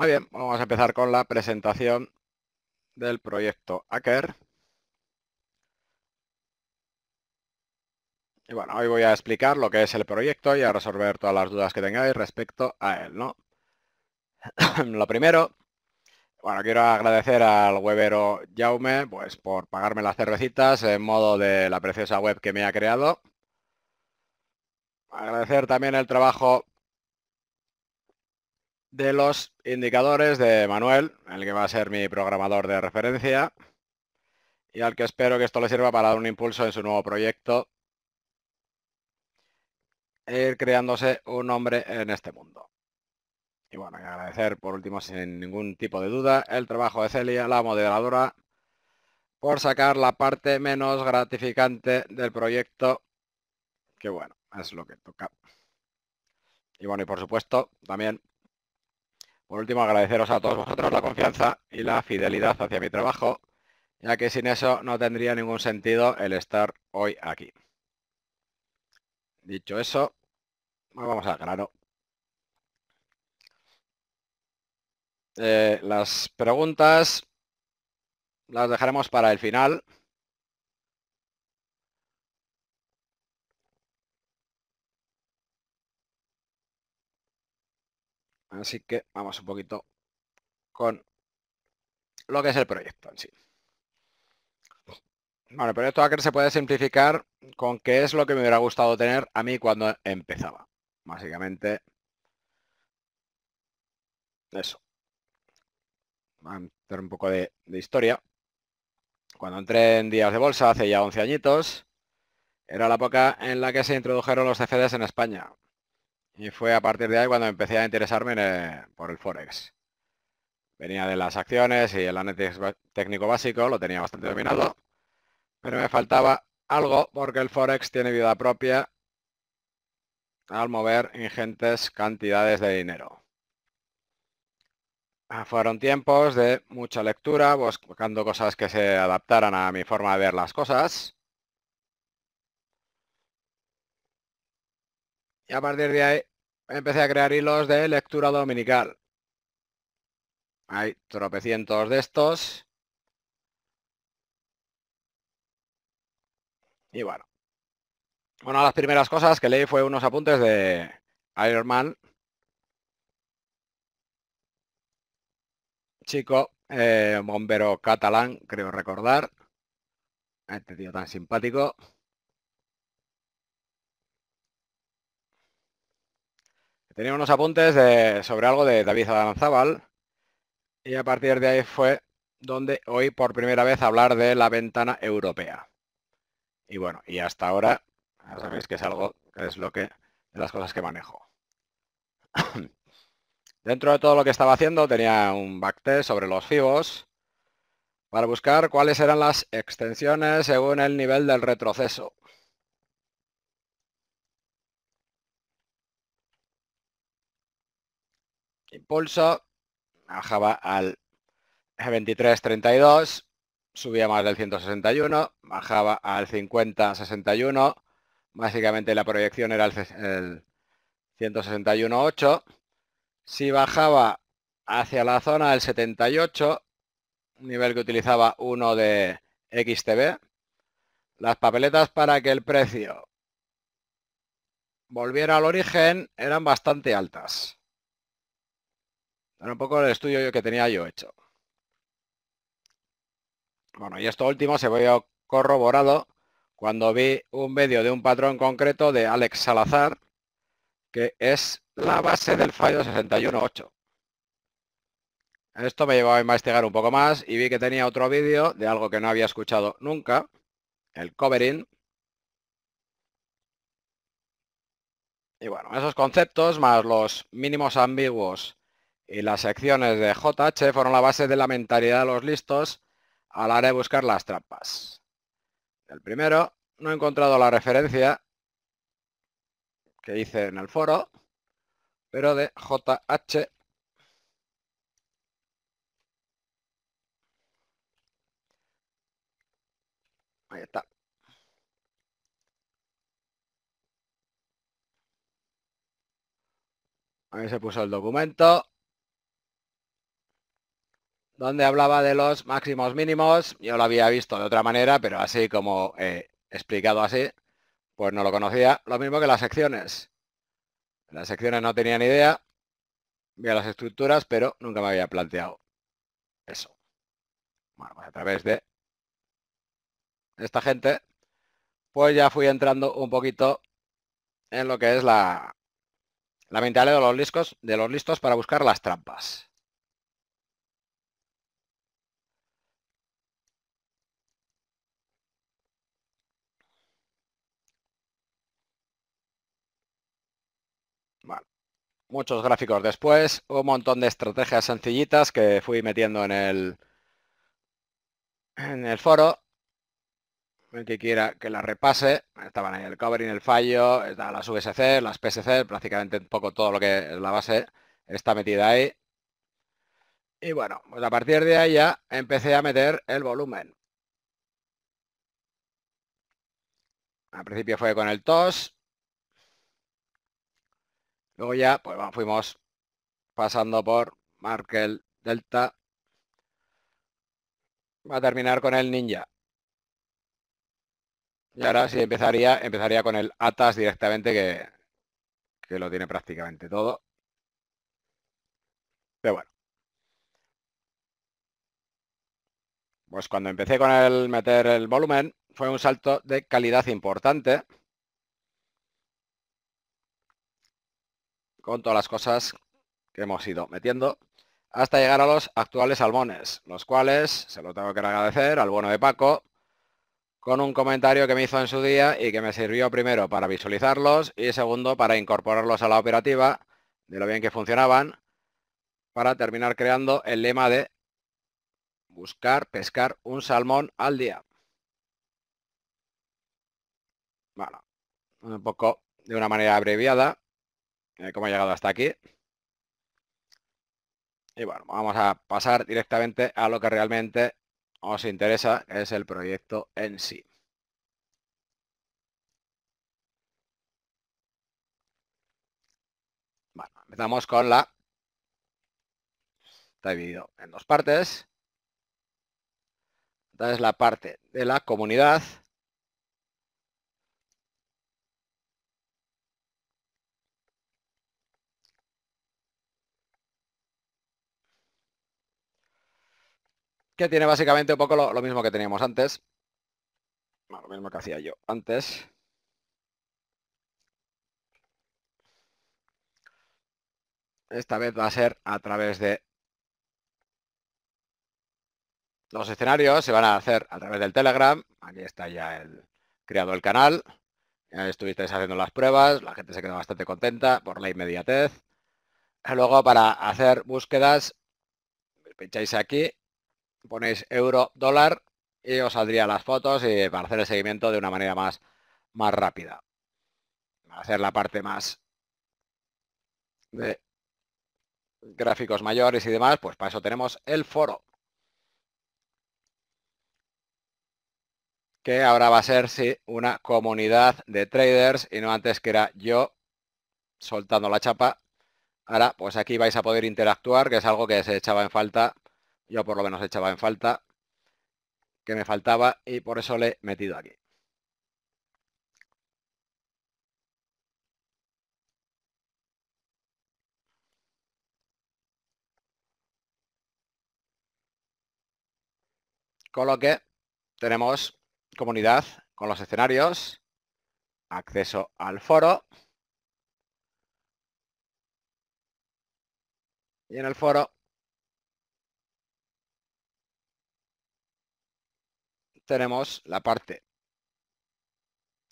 Muy bien, vamos a empezar con la presentación del proyecto Hacker. Y bueno, hoy voy a explicar lo que es el proyecto y a resolver todas las dudas que tengáis respecto a él, ¿no? lo primero, bueno, quiero agradecer al webero Jaume pues, por pagarme las cervecitas en modo de la preciosa web que me ha creado. Agradecer también el trabajo de los indicadores de Manuel, el que va a ser mi programador de referencia y al que espero que esto le sirva para dar un impulso en su nuevo proyecto e ir creándose un nombre en este mundo. Y bueno, agradecer por último, sin ningún tipo de duda, el trabajo de Celia, la moderadora, por sacar la parte menos gratificante del proyecto, que bueno, es lo que toca. Y bueno, y por supuesto, también por último, agradeceros a todos vosotros la confianza y la fidelidad hacia mi trabajo, ya que sin eso no tendría ningún sentido el estar hoy aquí. Dicho eso, vamos al grano. Eh, las preguntas las dejaremos para el final. Así que vamos un poquito con lo que es el proyecto en sí. Bueno, el proyecto Hacker se puede simplificar con qué es lo que me hubiera gustado tener a mí cuando empezaba. Básicamente, eso. a un poco de, historia. Cuando entré en días de bolsa hace ya 11 añitos, era la época en la que se introdujeron los CFDs en España. Y fue a partir de ahí cuando empecé a interesarme eh, por el Forex. Venía de las acciones y el análisis técnico básico lo tenía bastante dominado, pero me faltaba algo porque el Forex tiene vida propia al mover ingentes cantidades de dinero. Ah, fueron tiempos de mucha lectura, buscando cosas que se adaptaran a mi forma de ver las cosas. Y a partir de ahí empecé a crear hilos de lectura dominical. Hay tropecientos de estos. Y bueno. Una de las primeras cosas que leí fue unos apuntes de Iron Man. Chico, eh, bombero catalán, creo recordar. Este tío tan simpático. Tenía unos apuntes sobre algo de David Aranzábal y a partir de ahí fue donde hoy por primera vez hablar de la ventana europea. Y bueno, y hasta ahora, ya sabéis que es algo, que es lo que, de las cosas que manejo. Dentro de todo lo que estaba haciendo tenía un backtest sobre los FIBOS para buscar cuáles eran las extensiones según el nivel del retroceso. impulso, bajaba al 23.32, subía más del 161, bajaba al 50.61, básicamente la proyección era el, 161.8, si bajaba hacia la zona del 78, un nivel que utilizaba uno de XTB, las papeletas para que el precio volviera al origen eran bastante altas. Era un poco el estudio que tenía yo hecho. Bueno, y esto último se había corroborado cuando vi un vídeo de un patrón concreto de Alex Salazar, que es la base del fallo 61.8. Esto me llevó a investigar un poco más y vi que tenía otro vídeo de algo que no había escuchado nunca, el covering. Y bueno, esos conceptos más los mínimos ambiguos y las secciones de JH fueron la base de la mentalidad de los listos a la de buscar las trampas. El primero, no he encontrado la referencia que hice en el foro, pero de JH Ahí está. Ahí se puso el documento donde hablaba de los máximos mínimos. Yo lo había visto de otra manera, pero así como he eh, explicado así, pues no lo conocía. Lo mismo que las secciones. Las secciones no tenía ni idea. Vi las estructuras, pero nunca me había planteado eso. Bueno, pues a través de esta gente, pues ya fui entrando un poquito en lo que es la, la mentalidad de los listos, de los listos para buscar las trampas. muchos gráficos después, un montón de estrategias sencillitas que fui metiendo en el en el foro. El que quiera que la repase, estaban ahí el covering, el fallo, las VSC, las PSC, prácticamente un poco todo lo que es la base está metida ahí. Y bueno, pues a partir de ahí ya empecé a meter el volumen. Al principio fue con el TOS, Luego ya pues, fuimos pasando por Markel Delta. Va a terminar con el ninja. Y ahora sí empezaría, empezaría con el Atas directamente que, que lo tiene prácticamente todo. Pero bueno. Pues cuando empecé con el meter el volumen fue un salto de calidad importante. con todas las cosas que hemos ido metiendo hasta llegar a los actuales salmones, los cuales se lo tengo que agradecer al bueno de Paco con un comentario que me hizo en su día y que me sirvió primero para visualizarlos y segundo para incorporarlos a la operativa de lo bien que funcionaban para terminar creando el lema de buscar, pescar un salmón al día. Bueno, un poco de una manera abreviada, cómo ha llegado hasta aquí. Y bueno, vamos a pasar directamente a lo que realmente os interesa, que es el proyecto en sí. Bueno, empezamos con la... Está dividido en dos partes. Esta es la parte de la comunidad que tiene básicamente un poco lo, mismo que teníamos antes. lo mismo que hacía yo antes. Esta vez va a ser a través de los escenarios. Se van a hacer a través del Telegram. Aquí está ya el, creado el canal. estuvisteis haciendo las pruebas. La gente se quedó bastante contenta por la inmediatez. Luego para hacer búsquedas, pincháis aquí ponéis euro dólar y os saldrían las fotos y para hacer el seguimiento de una manera más, más rápida. Va a ser la parte más de gráficos mayores y demás, pues para eso tenemos el foro. Que ahora va a ser una comunidad de traders y no antes que era yo soltando la chapa. Ahora, pues aquí vais a poder interactuar, que es algo que se echaba en falta yo por lo menos echaba en falta que me faltaba y por eso le he metido aquí. Con lo que tenemos comunidad con los escenarios, acceso al foro. Y en el foro tenemos la parte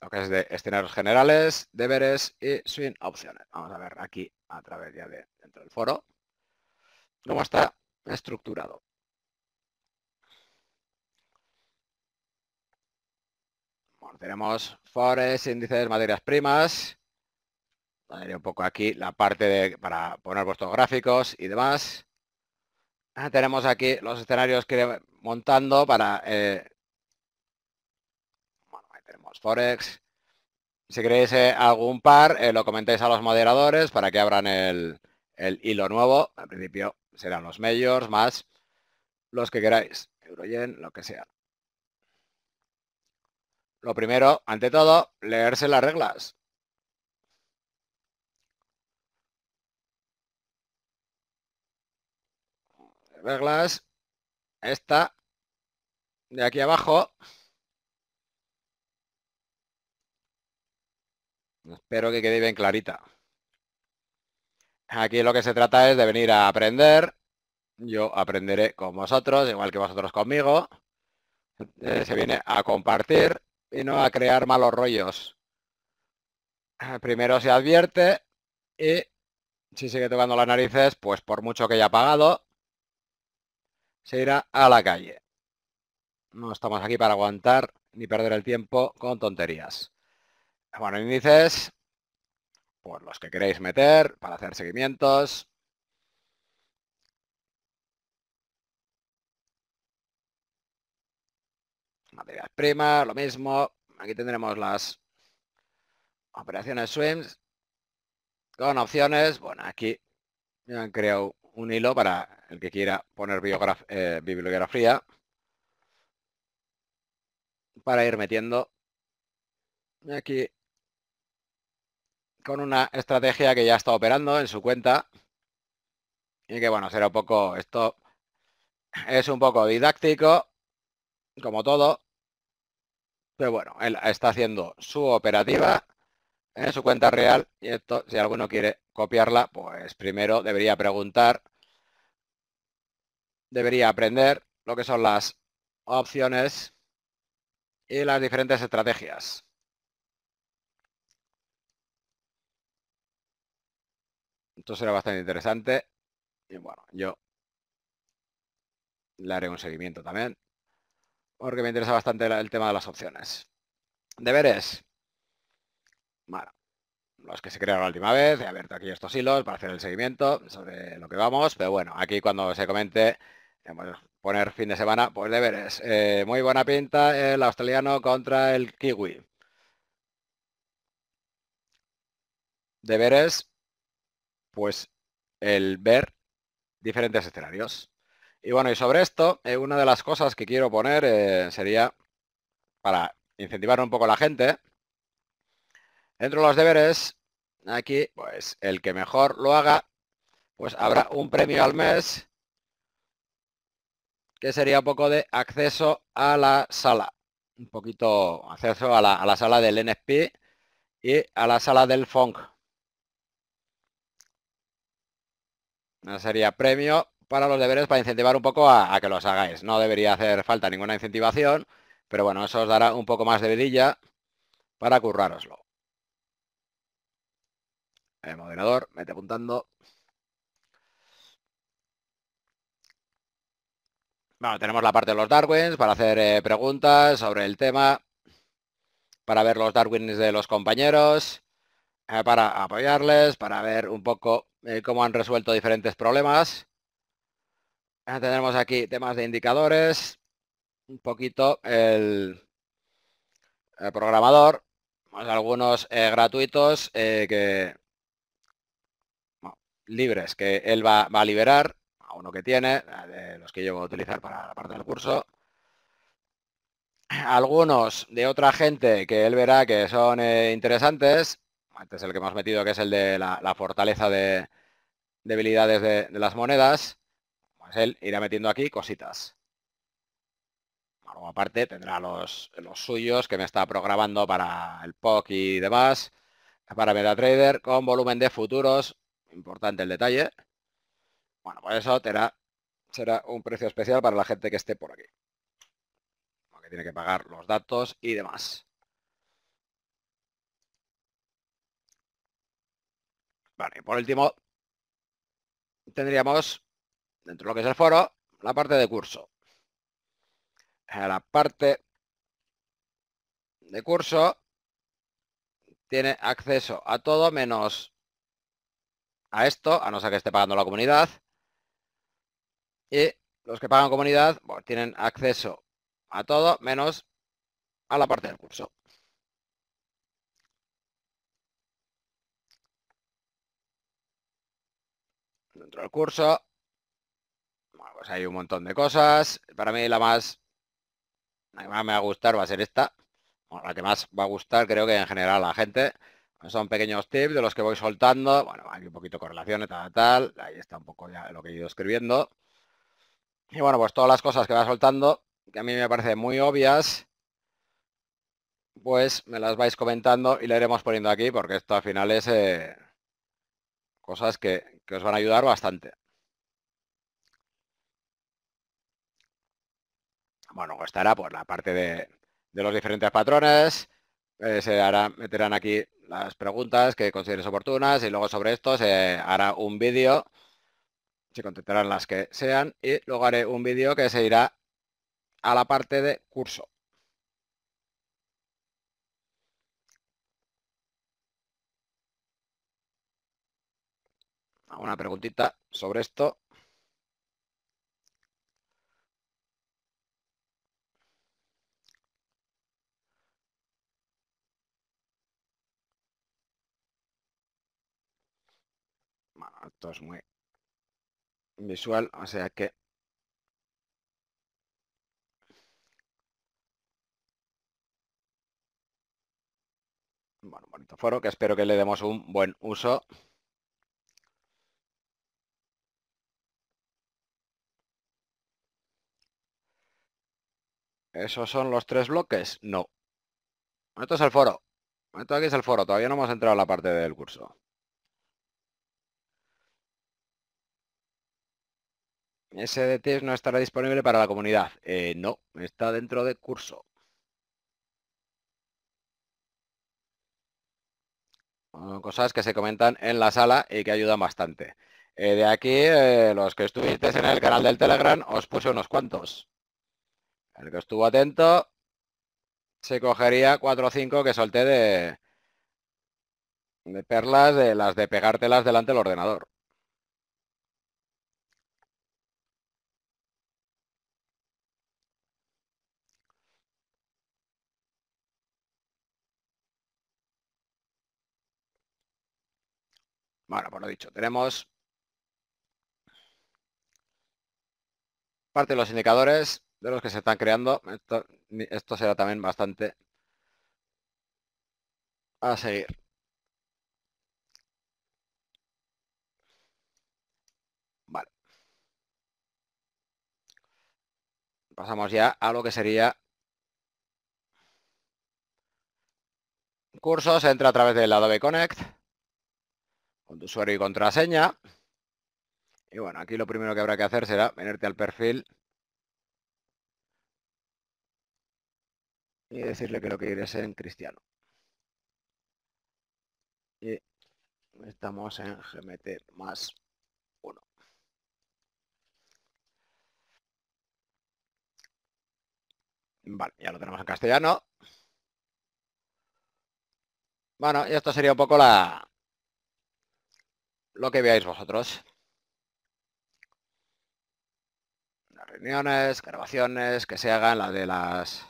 lo que es de escenarios generales, deberes y swing opciones. Vamos a ver aquí a través ya de dentro del foro cómo está estructurado. tenemos forest índices, materias primas. un poco aquí la parte de, para poner vuestros gráficos y demás. Ah, tenemos aquí los escenarios que montando para eh, forex. Si queréis eh, algún par, eh, lo comentáis a los moderadores para que abran el, el hilo nuevo. Al principio serán los mayores, más los que queráis. Euroyen, lo que sea. Lo primero, ante todo, leerse las reglas. Reglas. Esta de aquí abajo Espero que quede bien clarita. Aquí lo que se trata es de venir a aprender. Yo aprenderé con vosotros, igual que vosotros conmigo. Eh, se viene a compartir y no a crear malos rollos. Eh, primero se advierte y si sigue tocando las narices, pues por mucho que haya pagado, se irá a la calle. No estamos aquí para aguantar ni perder el tiempo con tonterías. Bueno, índices, por los que queréis meter para hacer seguimientos. Materias prima, lo mismo. Aquí tendremos las operaciones swims con opciones. Bueno, aquí me han creado un hilo para el que quiera poner eh, bibliografía para ir metiendo. Aquí con una estrategia que ya está operando en su cuenta y que bueno, será un poco, esto es un poco didáctico, como todo, pero bueno, él está haciendo su operativa en su cuenta real y esto, si alguno quiere copiarla, pues primero debería preguntar, debería aprender lo que son las opciones y las diferentes estrategias. Esto será bastante interesante. Y bueno, yo le haré un seguimiento también. Porque me interesa bastante el tema de las opciones. Deberes. Bueno, los que se crearon la última vez. He abierto aquí estos hilos para hacer el seguimiento sobre lo que vamos. Pero bueno, aquí cuando se comente, poner fin de semana, pues deberes. Eh, muy buena pinta el australiano contra el kiwi. Deberes pues el ver diferentes escenarios. Y bueno, y sobre esto, eh, una de las cosas que quiero poner eh, sería, para incentivar un poco a la gente, dentro de los deberes, aquí, pues el que mejor lo haga, pues habrá un premio al mes, que sería un poco de acceso a la sala, un poquito acceso a la, sala del NFP y a la sala del FONC, No sería premio para los deberes para incentivar un poco a, que los hagáis. No debería hacer falta ninguna incentivación, pero bueno, eso os dará un poco más de vidilla para curraroslo El moderador, mete apuntando. Bueno, tenemos la parte de los Darwins para hacer eh, preguntas sobre el tema, para ver los Darwins de los compañeros. Eh, para apoyarles, para ver un poco eh, cómo han resuelto diferentes problemas. Eh, tenemos aquí temas de indicadores, un poquito el, programador, algunos gratuitos que libres que él va, a liberar, a uno que tiene, los que yo voy a utilizar para la parte del curso algunos de otra gente que él verá que son interesantes antes este el que hemos metido, que es el de la, fortaleza de debilidades de, las monedas, pues él irá metiendo aquí cositas. Luego aparte tendrá los, suyos que me está programando para el POC y demás, para MetaTrader, con volumen de futuros, importante el detalle. Bueno, pues eso será un precio especial para la gente que esté por aquí. Porque tiene que pagar los datos y demás. por último, tendríamos, dentro de lo que es el foro, la parte de curso. Eh, la parte de curso tiene acceso a todo menos a esto, a no ser que esté pagando la comunidad. Y los que pagan comunidad tienen acceso a todo menos a la parte del curso. el curso. pues hay un montón de cosas. Para mí la más... La que más me va a gustar va a ser esta. la que más va a gustar creo que en general a la gente. Son pequeños tips de los que voy soltando. Bueno, hay un poquito de correlaciones, tal, tal. Ahí está un poco ya lo que he ido escribiendo. Y bueno, pues todas las cosas que va soltando, que a mí me parecen muy obvias, pues me las vais comentando y le iremos poniendo aquí, porque esto al final es... Eh, cosas que, os van a ayudar bastante. Bueno, pues estará por la parte de, los diferentes patrones. Eh, se hará, meterán aquí las preguntas que consideres oportunas y luego sobre esto se hará un vídeo. Se contestarán las que sean y luego haré un vídeo que se irá a la parte de curso. Una preguntita sobre esto. esto es muy visual, o sea que bueno, bonito foro que espero que le demos un buen uso. ¿Esos son los tres bloques? No. Esto es el foro. Esto aquí es el foro. Todavía no hemos entrado a la parte del curso. ¿SDT no estará disponible para la comunidad. Eh, no, está dentro de curso. Cosas que se comentan en la sala y que ayudan bastante. Eh, de aquí, eh, los que estuvisteis en el canal del Telegram, os puse unos cuantos. El que estuvo atento se cogería 4 o 5 que solté de, de perlas, de las de pegártelas delante del ordenador. Bueno, por lo dicho, tenemos parte de los indicadores de los que se están creando. Esto, será también bastante a seguir. Vale. Pasamos ya a lo que sería cursos. Entra a través del Adobe Connect con tu usuario y contraseña. Y bueno, aquí lo primero que habrá que hacer será venirte al perfil y decirle que lo que quiere ser en cristiano. Y estamos en GMT más 1. Vale, ya lo tenemos en castellano. Bueno, y esto sería un poco la lo que veáis vosotros. Las reuniones, grabaciones que se hagan, la de las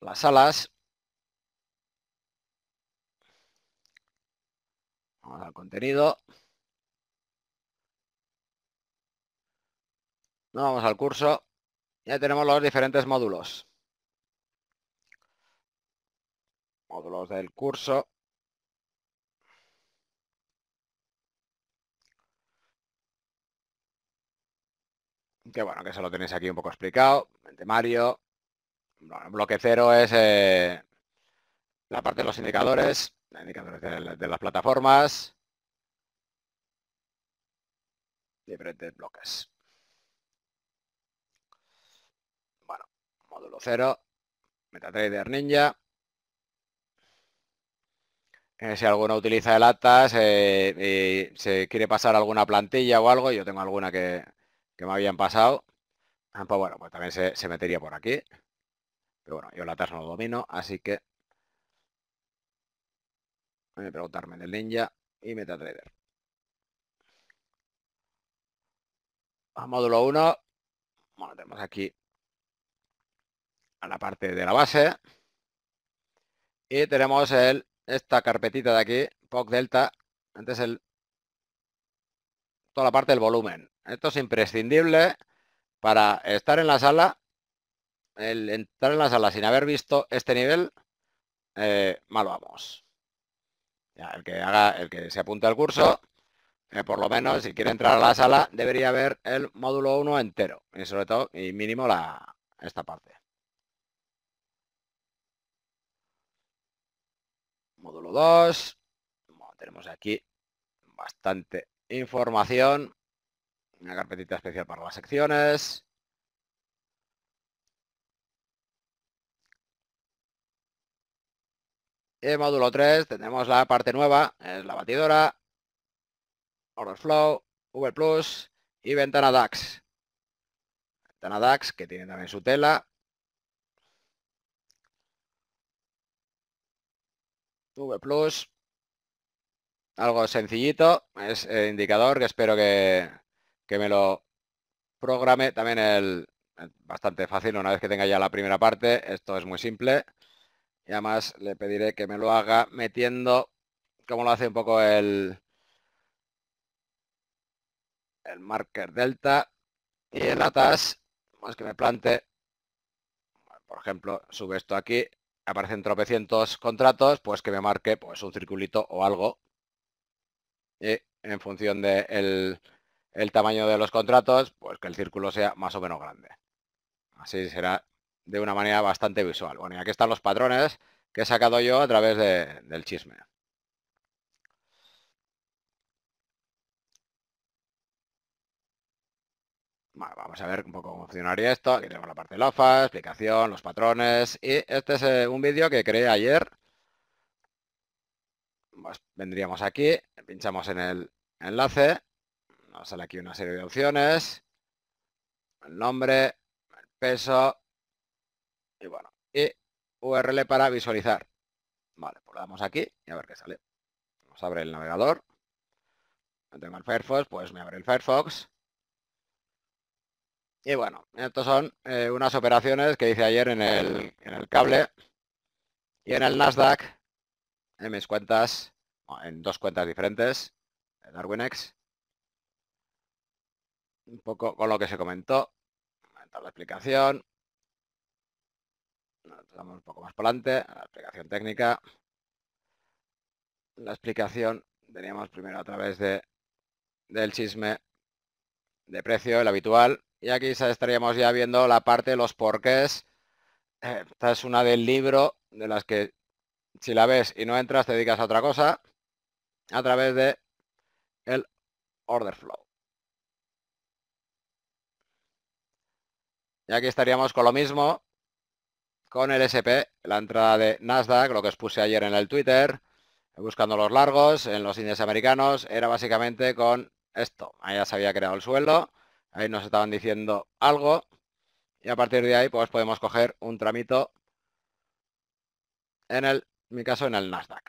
las alas. Vamos al contenido. No vamos al curso. Ya tenemos los diferentes módulos. Módulos del curso. Que bueno, que eso lo tenéis aquí un poco explicado. El temario, bloque cero es eh, la parte de los indicadores, indicadores de, las plataformas, diferentes bloques. Bueno, módulo 0, MetaTrader Ninja. Eh, si alguno utiliza el Atas eh, y se quiere pasar alguna plantilla o algo, yo tengo alguna que, me habían pasado. Ah, pues bueno, pues también se metería por aquí bueno, yo la tasa no domino, así que voy a preguntarme del ninja y MetaTrader. A módulo 1, bueno, tenemos aquí a la parte de la base y tenemos el, esta carpetita de aquí, POC Delta, antes este el toda la parte del volumen. Esto es imprescindible para estar en la sala el entrar en la sala sin haber visto este nivel, eh, mal vamos. el que haga, el que se apunte al curso, eh, por lo menos si quiere entrar a la sala, debería ver el módulo 1 entero. Y sobre todo, y mínimo la esta parte. Módulo 2. tenemos aquí bastante información. Una carpetita especial para las secciones. Y e en módulo 3 tenemos la parte nueva, es la batidora, Flow, V Plus y ventana DAX. Ventana DAX que tiene también su tela. V Plus. Algo sencillito. Es el indicador que espero que, que me lo programe. También el, bastante fácil una vez que tenga ya la primera parte. Esto es muy simple y además le pediré que me lo haga metiendo como lo hace un poco el el marker delta y el atas más que me plante por ejemplo sube esto aquí aparecen tropecientos contratos pues que me marque pues un circulito o algo y en función del el, tamaño de los contratos pues que el círculo sea más o menos grande así será de una manera bastante visual. Bueno, y aquí están los patrones que he sacado yo a través del chisme. vamos a ver un poco cómo funcionaría esto. Aquí tenemos la parte de la ofa, explicación, los patrones. Y este es eh, un vídeo que creé ayer. Pues, vendríamos aquí, pinchamos en el enlace. Nos sale aquí una serie de opciones. El nombre, el peso, y bueno, y URL para visualizar. Vale, pues damos aquí y a ver qué sale. Nos abre el navegador. No tengo el Firefox, pues me abre el Firefox. Y bueno, estas son eh, unas operaciones que hice ayer en el, en el cable y en el Nasdaq, en mis cuentas, en dos cuentas diferentes, en X. Un poco con lo que se comentó, la explicación, Vamos un poco más para adelante, la explicación técnica. La explicación veníamos primero a través de, del chisme de precio, el habitual. Y aquí estaríamos ya viendo la parte de los porqués. Eh, esta es una del libro de las que si la ves y no entras te dedicas a otra cosa a través de el order flow. Y aquí estaríamos con lo mismo, con el SP, la entrada de Nasdaq, lo que os puse ayer en el Twitter, buscando los largos en los índices americanos, era básicamente con esto. Ahí ya se había creado el sueldo, ahí nos estaban diciendo algo y a partir de ahí pues podemos coger un tramito en el, en mi caso, en el Nasdaq.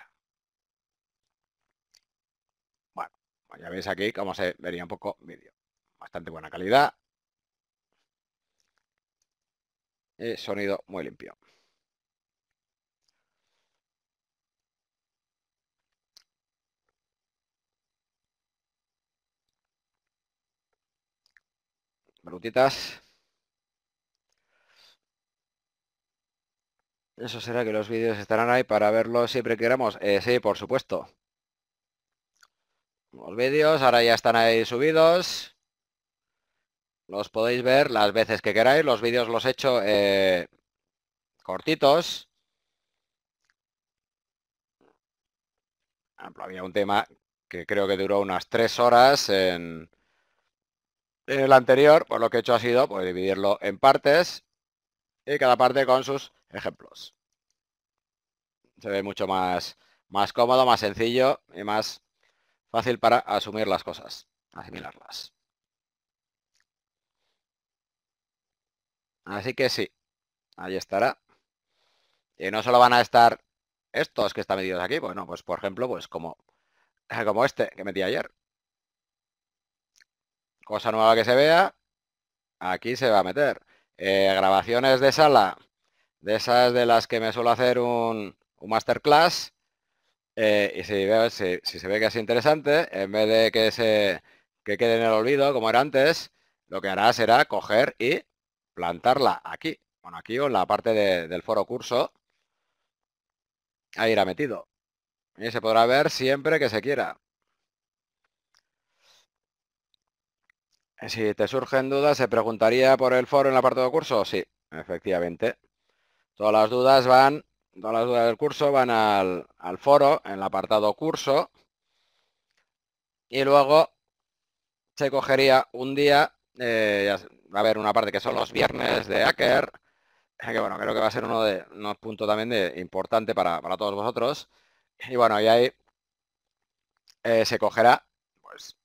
Bueno, ya veis aquí cómo se vería un poco vídeo. Bastante buena calidad, Eh, sonido muy limpio. Brutitas. Eso será que los vídeos estarán ahí para verlos siempre que queramos. Eh, sí, por supuesto. Los vídeos ahora ya están ahí subidos. Los podéis ver las veces que queráis. Los vídeos los he hecho eh, cortitos. había un tema que creo que duró unas tres horas en, el anterior. por pues lo que he hecho ha sido pues, dividirlo en partes y cada parte con sus ejemplos. Se ve mucho más, más cómodo, más sencillo y más fácil para asumir las cosas, asimilarlas. Así que sí, ahí estará. Y no solo van a estar estos que están metidos aquí, bueno, pues por ejemplo, pues como, como este que metí ayer. Cosa nueva que se vea, aquí se va a meter. Eh, grabaciones de sala, de esas de las que me suelo hacer un, masterclass. Eh, y si, se ve que es interesante, en vez de que se que quede en el olvido, como era antes, lo que hará será coger y plantarla aquí. Bueno, aquí o en la parte del foro curso. Ahí irá metido. Y se podrá ver siempre que se quiera. Si te surgen dudas, ¿se preguntaría por el foro en la parte de curso? Sí, efectivamente. Todas las dudas van, todas las dudas del curso van al, foro, en el apartado curso. Y luego se cogería un día, eh, a haber una parte que son los viernes de Hacker, que bueno, creo que va a ser uno de unos puntos también de, importante para, todos vosotros. Y bueno, y ahí eh, se cogerá pues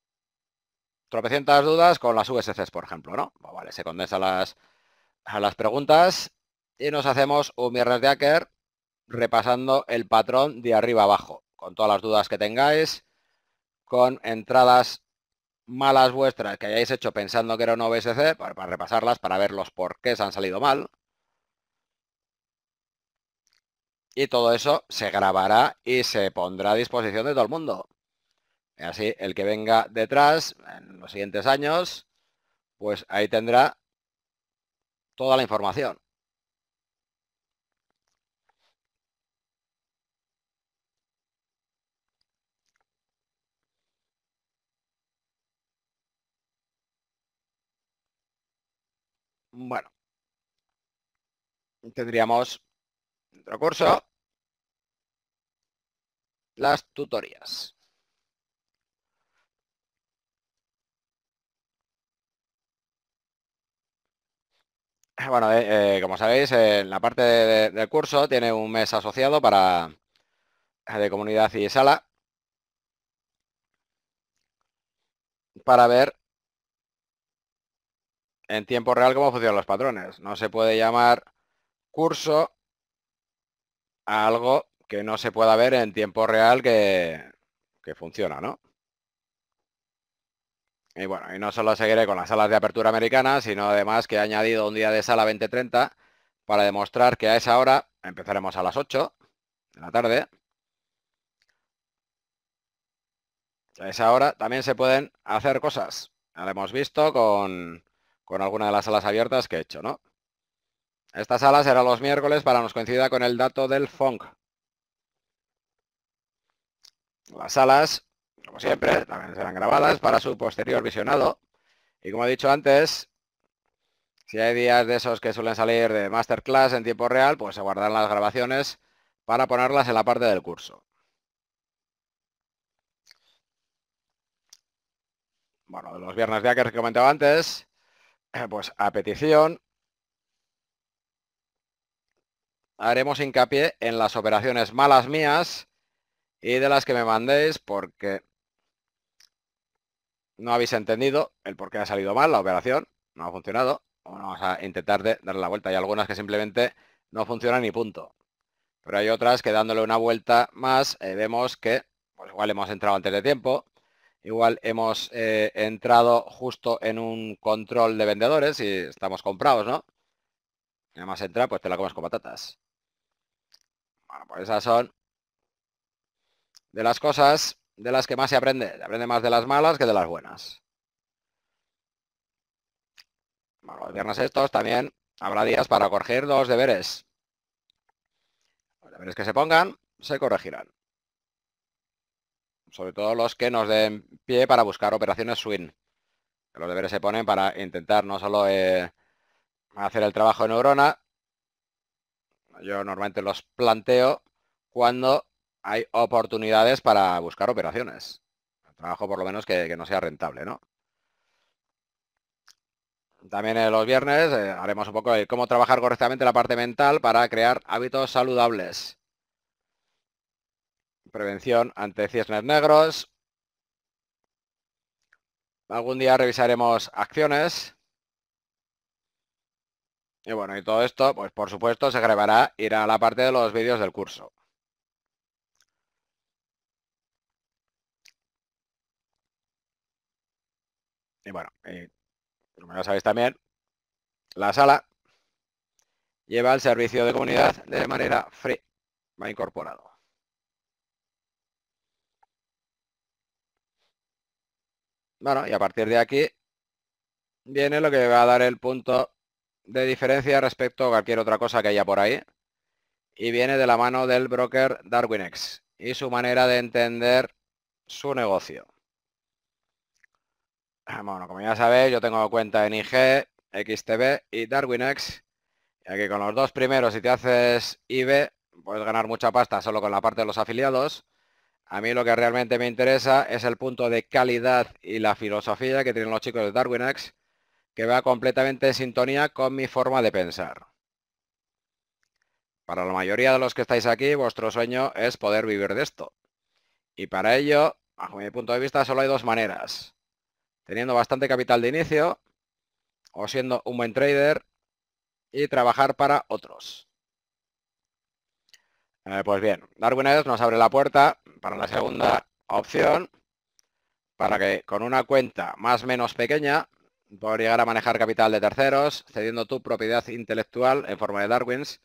tropecientas dudas con las USCs, por ejemplo, ¿no? Pues vale, se condensa las, a las preguntas y nos hacemos un viernes de hacker repasando el patrón de arriba abajo, con todas las dudas que tengáis, con entradas malas vuestras que hayáis hecho pensando que era un OBSC, para, repasarlas, para ver los por qué se han salido mal. Y todo eso se grabará y se pondrá a disposición de todo el mundo. así, el que venga detrás, en los siguientes años, pues ahí tendrá toda la información. Bueno. Tendríamos otro curso. Las tutorías. Bueno, eh, eh, como sabéis, en la parte del curso tiene un mes asociado para de comunidad y sala para ver en tiempo real cómo funcionan los patrones. No se puede llamar curso a algo que no se pueda ver en tiempo real que, que funciona, ¿no? Y bueno, y no solo seguiré con las salas de apertura americana, sino además que he añadido un día de sala 2030 para demostrar que a esa hora empezaremos a las 8 de la tarde. A esa hora también se pueden hacer cosas. lo hemos visto con con alguna de las salas abiertas que he hecho, ¿no? Esta sala será los miércoles para nos coincida con el dato del funk. Las salas, como siempre, también serán grabadas para su posterior visionado. Y como he dicho antes, si hay días de esos que suelen salir de masterclass en tiempo real, pues se guardarán las grabaciones para ponerlas en la parte del curso. Bueno, los viernes de ayer que comentaba antes, pues a petición, haremos hincapié en las operaciones malas mías y de las que me mandéis porque no habéis entendido el por qué ha salido mal la operación, no ha funcionado. Vamos a intentar de darle la vuelta. Hay algunas que simplemente no funcionan y punto. Pero hay otras que dándole una vuelta más eh, vemos que pues igual hemos entrado antes de tiempo Igual hemos eh, entrado justo en un control de vendedores y estamos comprados, ¿no? Y además entra, pues te la comes con patatas. Bueno, pues esas son de las cosas de las que más se aprende. Se aprende más de las malas que de las buenas. Bueno, los viernes estos también habrá días para corregir los deberes. Los deberes que se pongan se corregirán sobre todo los que nos den pie para buscar operaciones swing. los deberes se ponen para intentar no solo eh, hacer el trabajo de neurona, yo normalmente los planteo cuando hay oportunidades para buscar operaciones. trabajo por lo menos que, no sea rentable, ¿no? También eh, los viernes eh, haremos un poco de cómo trabajar correctamente la parte mental para crear hábitos saludables. Prevención ante cisnes negros. Algún día revisaremos acciones. Y bueno, y todo esto, pues por supuesto, se grabará, irá a la parte de los vídeos del curso. Y bueno, como ya sabéis también, la sala lleva el servicio de comunidad de manera free. Va incorporado. Bueno, y a partir de aquí viene lo que va a dar el punto de diferencia respecto a cualquier otra cosa que haya por ahí. Y viene de la mano del broker DarwinX y su manera de entender su negocio. Ah, bueno, como ya sabéis, yo tengo cuenta en IG, XTB y DarwinX. Y aquí con los dos primeros, si te haces IB, puedes ganar mucha pasta solo con la parte de los afiliados. A mí lo que realmente me interesa es el punto de calidad y la filosofía que tienen los chicos de Darwin que va completamente en sintonía con mi forma de pensar. Para la mayoría de los que estáis aquí, vuestro sueño es poder vivir de esto. Y para ello, bajo mi punto de vista, solo hay dos maneras. Teniendo bastante capital de inicio, o siendo un buen trader, y trabajar para otros. Eh, pues bien, Darwin nos abre la puerta para la segunda opción, para que con una cuenta más menos pequeña puedas llegar a manejar capital de terceros, cediendo tu propiedad intelectual en forma de Darwins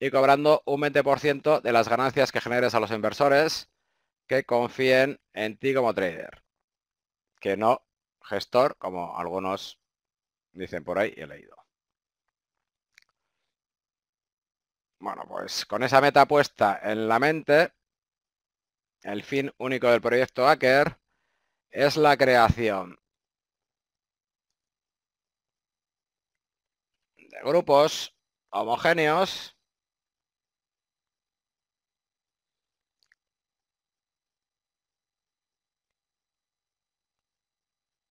y cobrando un 20% de las ganancias que generes a los inversores que confíen en ti como trader, que no gestor, como algunos dicen por ahí, he leído. Bueno, pues con esa meta puesta en la mente, el fin único del proyecto Hacker es la creación de grupos homogéneos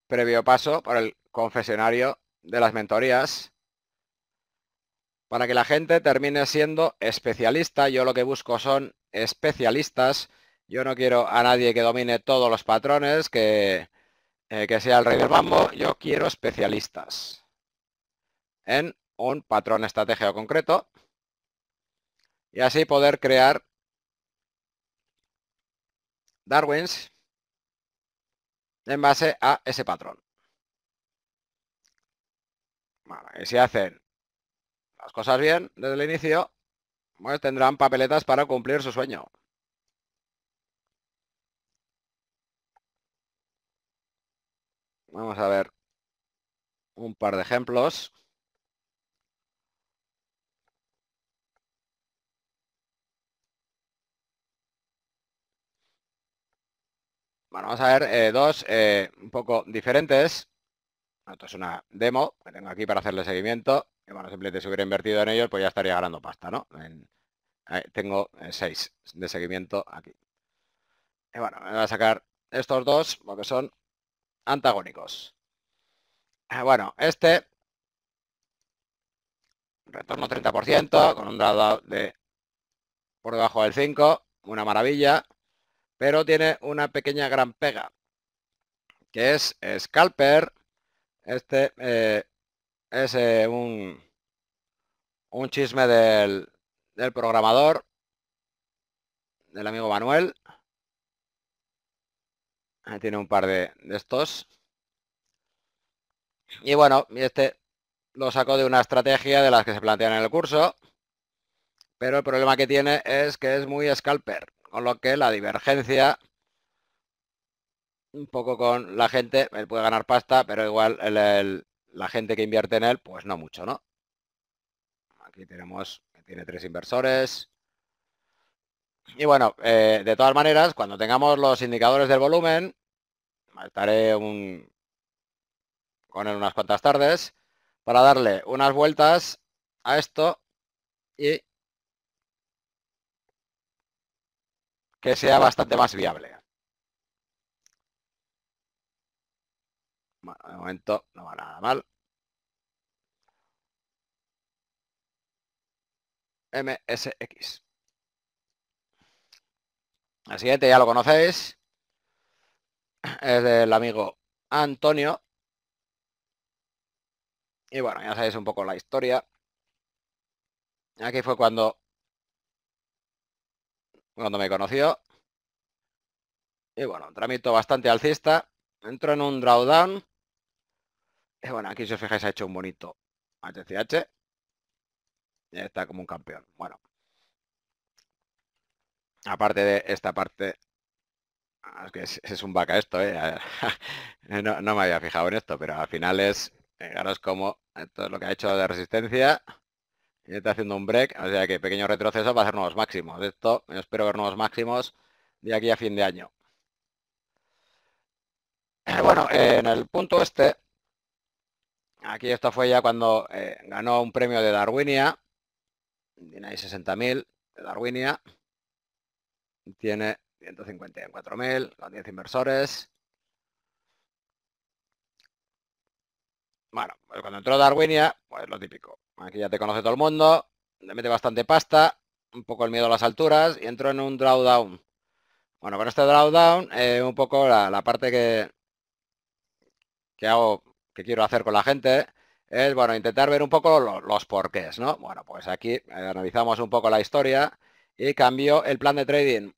previo paso por el confesionario de las mentorías para que la gente termine siendo especialista. Yo lo que busco son especialistas. Yo no quiero a nadie que domine todos los patrones, que, eh, sea el rey del bambo. Yo quiero especialistas en un patrón estratégico concreto y así poder crear Darwins en base a ese patrón. y si hacen las cosas bien desde el inicio, pues tendrán papeletas para cumplir su sueño. Vamos a ver un par de ejemplos. Bueno, vamos a ver eh, dos eh, un poco diferentes. Esto es una demo que tengo aquí para hacerle seguimiento bueno, simplemente si hubiera invertido en ellos, pues ya estaría ganando pasta, ¿no? Eh, tengo 6 eh, de seguimiento aquí. Y bueno, me voy a sacar estos dos porque son antagónicos. Eh, bueno, este retorno 30% con un dado de por debajo del 5, una maravilla, pero tiene una pequeña gran pega, que es Scalper, este es un, un chisme del, programador, del amigo Manuel. tiene un par de, de estos. Y bueno, este lo sacó de una estrategia de las que se plantean en el curso, pero el problema que tiene es que es muy scalper, con lo que la divergencia un poco con la gente, él puede ganar pasta, pero igual el, la gente que invierte en él, pues no mucho, ¿no? Aquí tenemos que tiene tres inversores. Y bueno, eh, de todas maneras, cuando tengamos los indicadores del volumen, estaré un, con unas cuantas tardes para darle unas vueltas a esto y que sea bastante más viable. de momento no va nada mal. MSX. El siguiente ya lo conocéis. Es del amigo Antonio. Y bueno, ya sabéis un poco la historia. Aquí fue cuando cuando me conoció. Y bueno, un trámite bastante alcista. Entró en un drawdown bueno, aquí si os fijáis ha hecho un bonito HCH. Ya está como un campeón. Bueno. Aparte de esta parte... Ah, es que es, un vaca esto, ¿eh? no, me había fijado en esto, pero al final es... Eh, fijaros como esto es lo que ha hecho de resistencia. Y está haciendo un break, o sea que pequeño retroceso para hacer nuevos máximos. De Esto, espero ver nuevos máximos de aquí a fin de año. Eh, bueno, en el punto este Aquí esto fue ya cuando eh, ganó un premio de Darwinia. Tiene ahí 60.000 de Darwinia. Tiene 154.000 los 10 inversores. Bueno, pues cuando entró Darwinia, pues lo típico. Aquí ya te conoce todo el mundo, le mete bastante pasta, un poco el miedo a las alturas y entró en un drawdown. Bueno, con este drawdown, eh, un poco la, la parte que, que hago que quiero hacer con la gente es, bueno, intentar ver un poco los porqués, ¿no? Bueno, pues aquí eh, analizamos un poco la historia y cambio el plan de trading.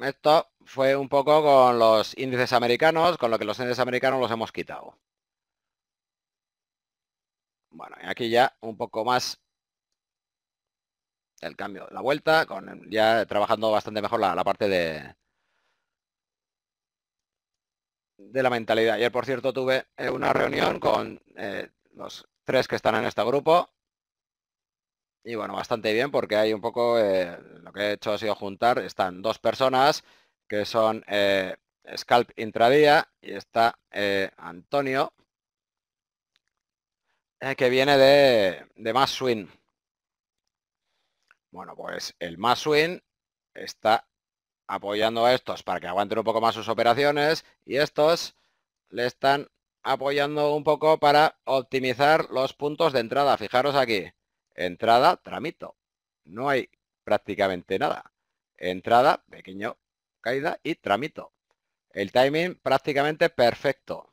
Esto fue un poco con los índices americanos, con lo que los índices americanos los hemos quitado. Bueno, y aquí ya un poco más el cambio, la vuelta, con ya trabajando bastante mejor la parte de, de la mentalidad. Ayer, por cierto, tuve eh, una reunión con eh, los tres que están en este grupo. Y bueno, bastante bien porque hay un poco, eh, lo que he hecho ha sido juntar, están dos personas que son Scalp Intradía y está Antonio, que viene de, de Swing. Bueno, pues el MassWin está apoyando a estos para que aguanten un poco más sus operaciones y estos le están apoyando un poco para optimizar los puntos de entrada. Fijaros aquí, entrada, tramito. No hay prácticamente nada. Entrada, pequeño, caída y tramito. El timing prácticamente perfecto.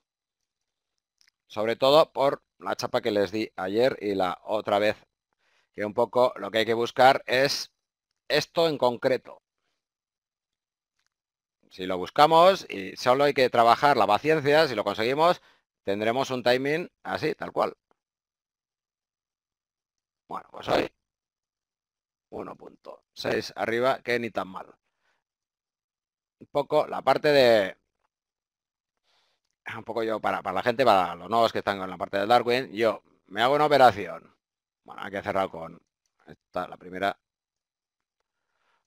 Sobre todo por la chapa que les di ayer y la otra vez. Que un poco lo que hay que buscar es esto en concreto si lo buscamos, y solo hay que trabajar la paciencia, si lo conseguimos, tendremos un timing así, tal cual. Bueno, pues hoy 1.6 arriba, que ni tan mal. Un poco la parte de... Un poco yo, para, para la gente, para los nuevos que están en la parte de Darwin, yo me hago una operación. Bueno, hay que cerrar con esta, la primera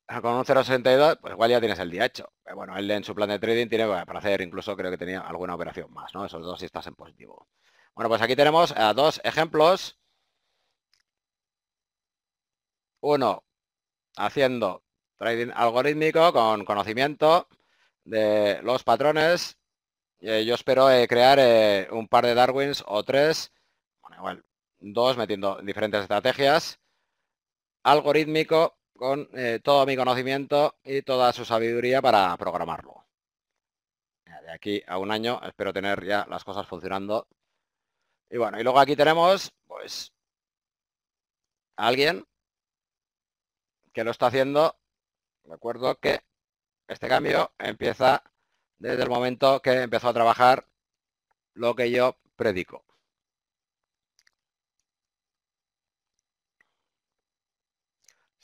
Ah, con un 0.62, pues igual ya tienes el día hecho. Bueno, él en su plan de trading tiene para hacer incluso creo que tenía alguna operación más, ¿no? Esos dos si estás en positivo. Bueno, pues aquí tenemos eh, dos ejemplos. Uno, haciendo trading algorítmico con conocimiento de los patrones. Eh, yo espero eh, crear un par de Darwins o tres, bueno, igual, dos metiendo diferentes estrategias. Algorítmico con eh, todo mi conocimiento y toda su sabiduría para programarlo. De aquí a un año espero tener ya las cosas funcionando. Y bueno, y luego aquí tenemos, pues, alguien que lo está haciendo. Recuerdo que este cambio empieza desde el momento que empezó a trabajar lo que yo predico.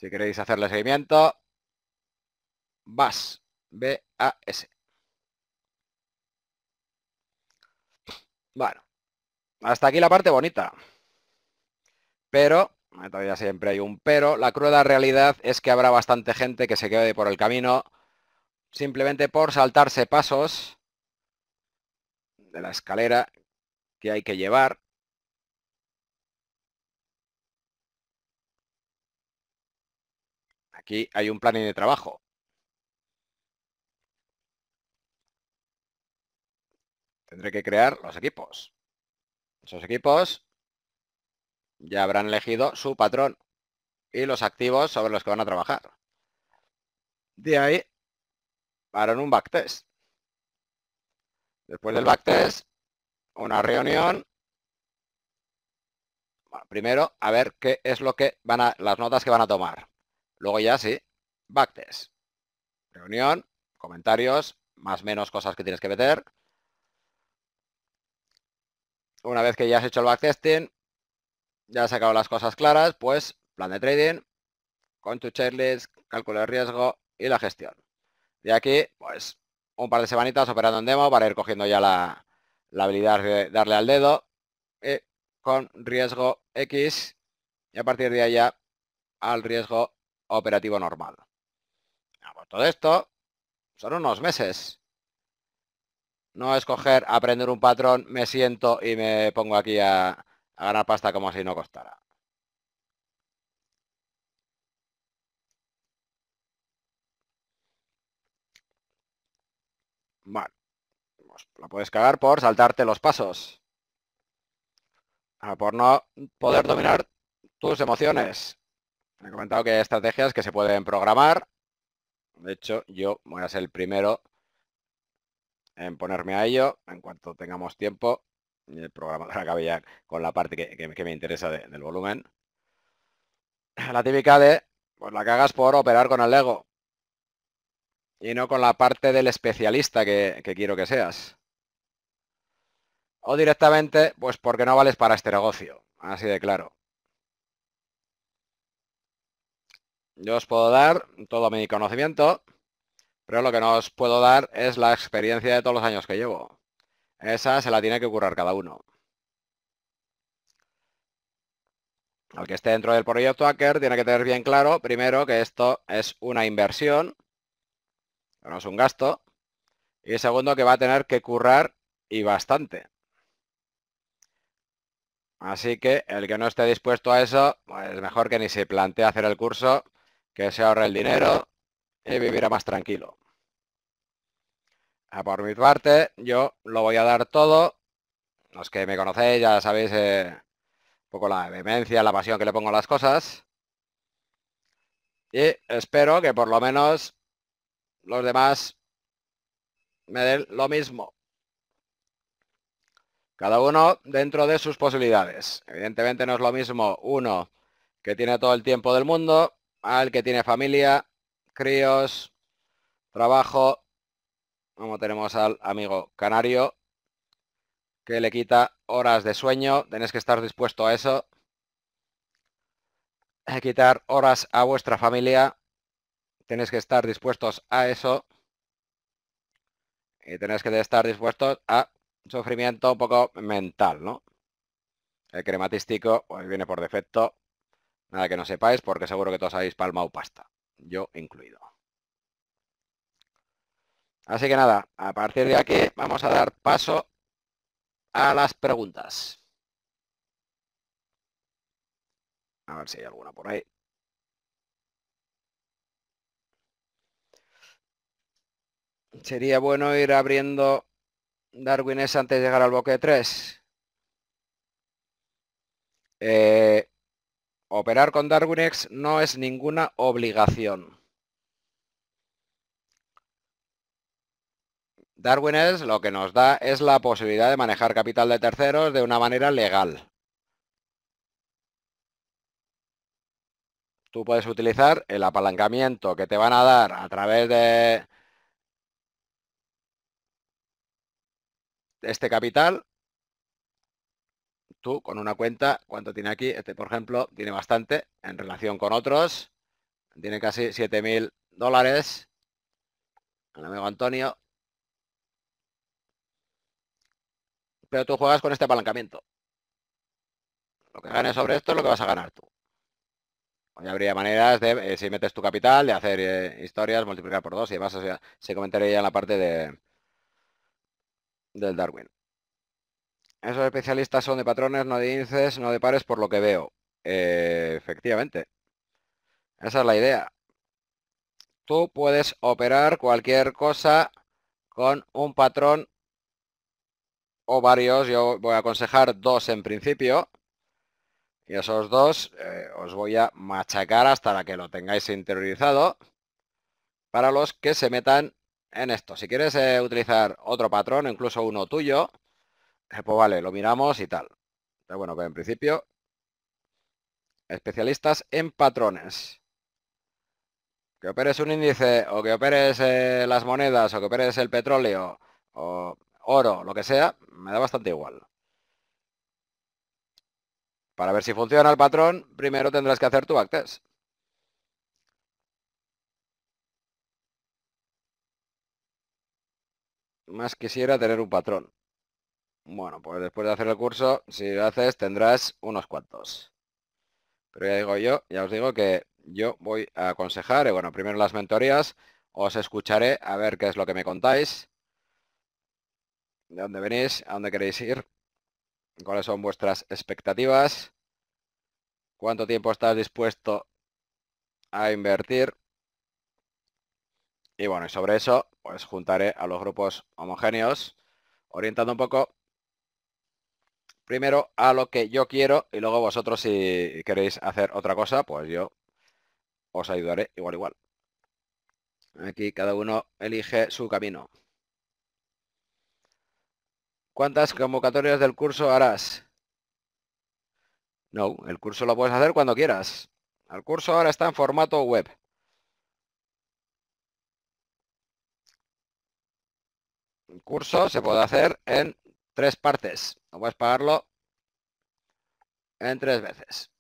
Si queréis hacerle seguimiento, BAS, B-A-S. Bueno, hasta aquí la parte bonita. Pero, todavía siempre hay un pero, la cruda realidad es que habrá bastante gente que se quede por el camino simplemente por saltarse pasos de la escalera que hay que llevar Aquí hay un plan de trabajo. Tendré que crear los equipos. Esos equipos ya habrán elegido su patrón y los activos sobre los que van a trabajar. De ahí harán un backtest. Después del backtest, una reunión. primero, a ver qué es lo que van a, las notas que van a tomar. Luego ya sí, backtest. Reunión, comentarios, más menos cosas que tienes que meter. Una vez que ya has hecho el backtesting, ya has sacado las cosas claras, pues plan de trading, con tu checklist, cálculo de riesgo y la gestión. De aquí, pues un par de semanitas operando en demo para ir cogiendo ya la, la habilidad de darle al dedo y eh, con riesgo X y a partir de allá al riesgo operativo normal. todo esto son unos meses. No escoger aprender un patrón, me siento y me pongo aquí a, a ganar pasta como si no costara. Vale. Pues ...lo la puedes cagar por saltarte los pasos. Por no poder dominar tus emociones. He comentado que hay estrategias que se pueden programar. De hecho, yo voy a ser el primero en ponerme a ello en cuanto tengamos tiempo. y El programador acabe ya con la parte que, me interesa del volumen. La típica de, pues la hagas por operar con el ego Y no con la parte del especialista que quiero que seas. O directamente, pues porque no vales para este negocio. Así de claro. Yo os puedo dar todo mi conocimiento, pero lo que no os puedo dar es la experiencia de todos los años que llevo. Esa se la tiene que currar cada uno. El que esté dentro del proyecto hacker tiene que tener bien claro, primero, que esto es una inversión, no es un gasto, y segundo, que va a tener que currar y bastante. Así que el que no esté dispuesto a eso, es pues mejor que ni se plantee hacer el curso que se ahorre el dinero y vivirá más tranquilo. A ah, por mi parte, yo lo voy a dar todo. Los que me conocéis ya sabéis eh, un poco la vehemencia, la pasión que le pongo a las cosas. Y espero que por lo menos los demás me den lo mismo. Cada uno dentro de sus posibilidades. Evidentemente no es lo mismo uno que tiene todo el tiempo del mundo al que tiene familia, críos, trabajo. Como tenemos al amigo canario, que le quita horas de sueño. Tenéis que estar dispuesto a eso. A eh, quitar horas a vuestra familia. Tenéis que estar dispuestos a eso. Y tenéis que estar dispuestos a sufrimiento un poco mental, ¿no? El crematístico pues, viene por defecto. Nada que no sepáis porque seguro que todos habéis o pasta. Yo incluido. Así que nada, a partir de aquí vamos a dar paso a las preguntas. A ver si hay alguna por ahí. Sería bueno ir abriendo Darwin antes de llegar al bloque 3. Eh, operar con Darwinex no es ninguna obligación. Darwinex lo que nos da es la posibilidad de manejar capital de terceros de una manera legal. Tú puedes utilizar el apalancamiento que te van a dar a través de este capital tú con una cuenta, ¿cuánto tiene aquí? Este, por ejemplo, tiene bastante en relación con otros. Tiene casi 7000 dólares. El amigo Antonio. Pero tú juegas con este apalancamiento. Lo que ganes sobre esto es lo que vas a ganar tú. Hoy habría maneras de, eh, si metes tu capital, de hacer eh, historias, multiplicar por dos y demás. se comentaría ya en la parte de del Darwin. Esos especialistas son de patrones, no de índices, no de pares, por lo que veo. Eh, efectivamente. Esa es la idea. Tú puedes operar cualquier cosa con un patrón o varios. Yo voy a aconsejar dos en principio. Y esos dos eh, os voy a machacar hasta la que lo tengáis interiorizado para los que se metan en esto. Si quieres eh, utilizar otro patrón, incluso uno tuyo, pues vale, lo miramos y tal. bueno, pues en principio, especialistas en patrones. Que operes un índice, o que operes eh, las monedas, o que operes el petróleo, o oro, lo que sea, me da bastante igual. Para ver si funciona el patrón, primero tendrás que hacer tu actes. Más quisiera tener un patrón. Bueno, pues después de hacer el curso, si lo haces, tendrás unos cuantos. Pero ya digo yo, ya os digo que yo voy a aconsejar, y bueno, primero las mentorías, os escucharé a ver qué es lo que me contáis, de dónde venís, a dónde queréis ir, cuáles son vuestras expectativas, cuánto tiempo estás dispuesto a invertir. Y bueno, y sobre eso, pues juntaré a los grupos homogéneos, orientando un poco primero a lo que yo quiero y luego vosotros si queréis hacer otra cosa, pues yo os ayudaré igual igual. Aquí cada uno elige su camino. ¿Cuántas convocatorias del curso harás? No, el curso lo puedes hacer cuando quieras. El curso ahora está en formato web. El curso se puede hacer en tres partes. No puedes pagarlo en tres veces.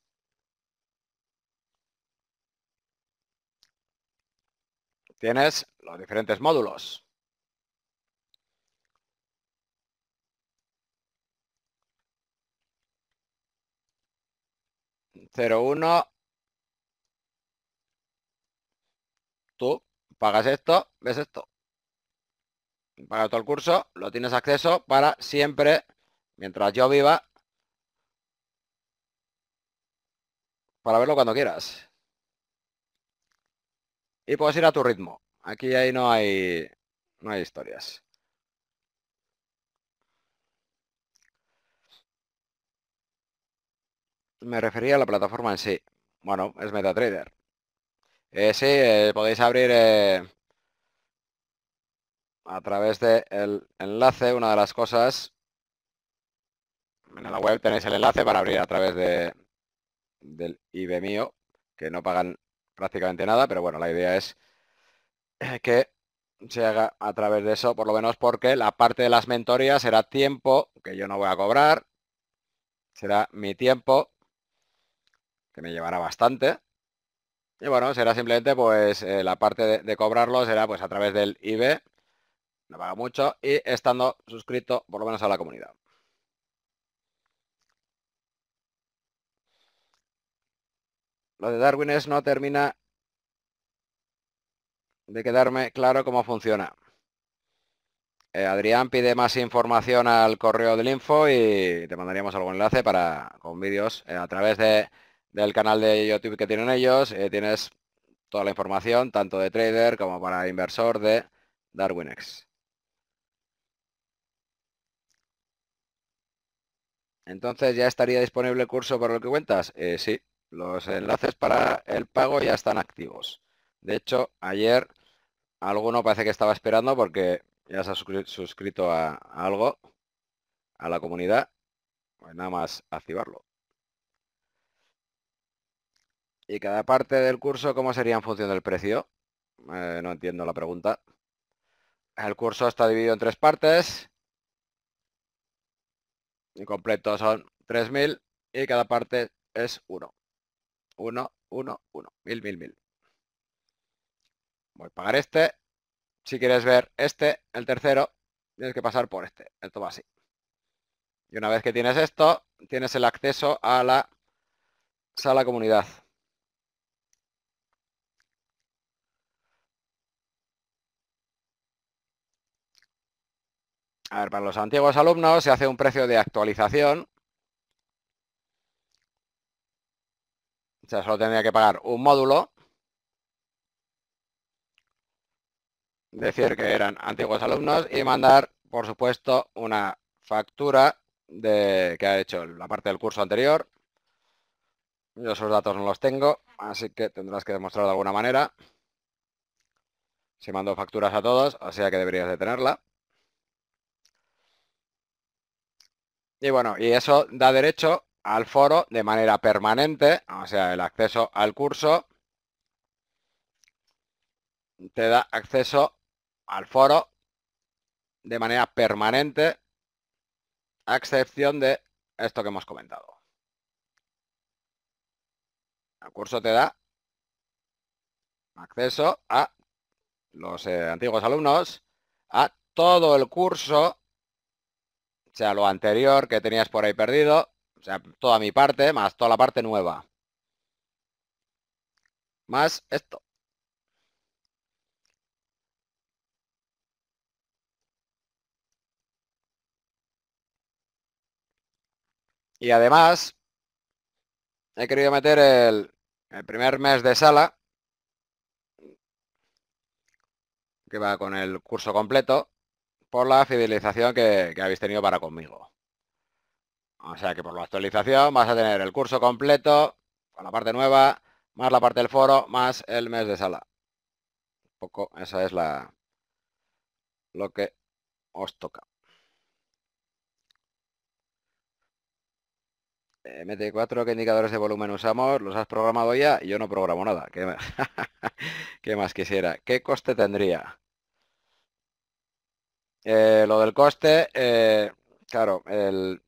Tienes los diferentes módulos. Cero uno. Tú pagas esto, ves esto para todo el curso, lo tienes acceso para siempre, mientras yo viva, para verlo cuando quieras. Y puedes ir a tu ritmo. Aquí ahí no hay, no hay historias. Me refería a la plataforma en sí. Bueno, es MetaTrader. Eh, sí, eh, podéis abrir eh, a través del enlace, una de las cosas, en la web tenéis el enlace para abrir a través de, del IB mío, que no pagan prácticamente nada, pero bueno, la idea es eh, que se haga a través de eso, por lo menos porque la parte de las mentorías será tiempo que yo no voy a cobrar, será mi tiempo, que me llevará bastante. Y bueno, será simplemente pues eh, la parte de, cobrarlo será pues a través del IB no paga mucho y estando suscrito por lo menos a la comunidad. Lo de Darwin es no termina de quedarme claro cómo funciona. Eh, Adrián pide más información al correo del info y te mandaríamos algún enlace para con vídeos eh, a través del canal de YouTube que tienen ellos. Eh, tienes toda la información, tanto de trader como para inversor de DarwinX. Entonces, ¿ya estaría disponible el curso por lo que cuentas? Eh, sí, los enlaces para el pago ya están activos. De hecho, ayer alguno parece que estaba esperando porque ya se ha suscrito a, algo, a la comunidad. Pues nada más activarlo. ¿Y cada parte del curso cómo sería en función del precio? Eh, no entiendo la pregunta. El curso está dividido en tres partes incompleto son 3000 y cada parte es 1. 1, 1, 1. 1000, 1000, 1000. Voy a pagar este. Si quieres ver este, el tercero, tienes que pasar por este. Esto va así. Y una vez que tienes esto, tienes el acceso a la sala comunidad. A ver, para los antiguos alumnos se hace un precio de actualización. O sea, solo tendría que pagar un módulo. Decir que eran antiguos alumnos y mandar, por supuesto, una factura de que ha hecho la parte del curso anterior. Yo esos datos no los tengo, así que tendrás que demostrar de alguna manera. Si mando facturas a todos, o sea que deberías de tenerla. Y bueno, y eso da derecho al foro de manera permanente, o sea, el acceso al curso te da acceso al foro de manera permanente, a excepción de esto que hemos comentado. El curso te da acceso a los eh, antiguos alumnos, a todo el curso sea, lo anterior que tenías por ahí perdido, o sea, toda mi parte, más toda la parte nueva. Más esto. Y además, he querido meter el, el primer mes de sala, que va con el curso completo, por la fidelización que, habéis tenido para conmigo. O sea que por la actualización vas a tener el curso completo, con la parte nueva, más la parte del foro, más el mes de sala. Un poco, esa es la lo que os toca. Eh, MT4, ¿qué indicadores de volumen usamos? ¿Los has programado ya? Yo no programo nada. ¿Qué más quisiera? ¿Qué coste tendría? Eh, lo del coste, eh, claro, el,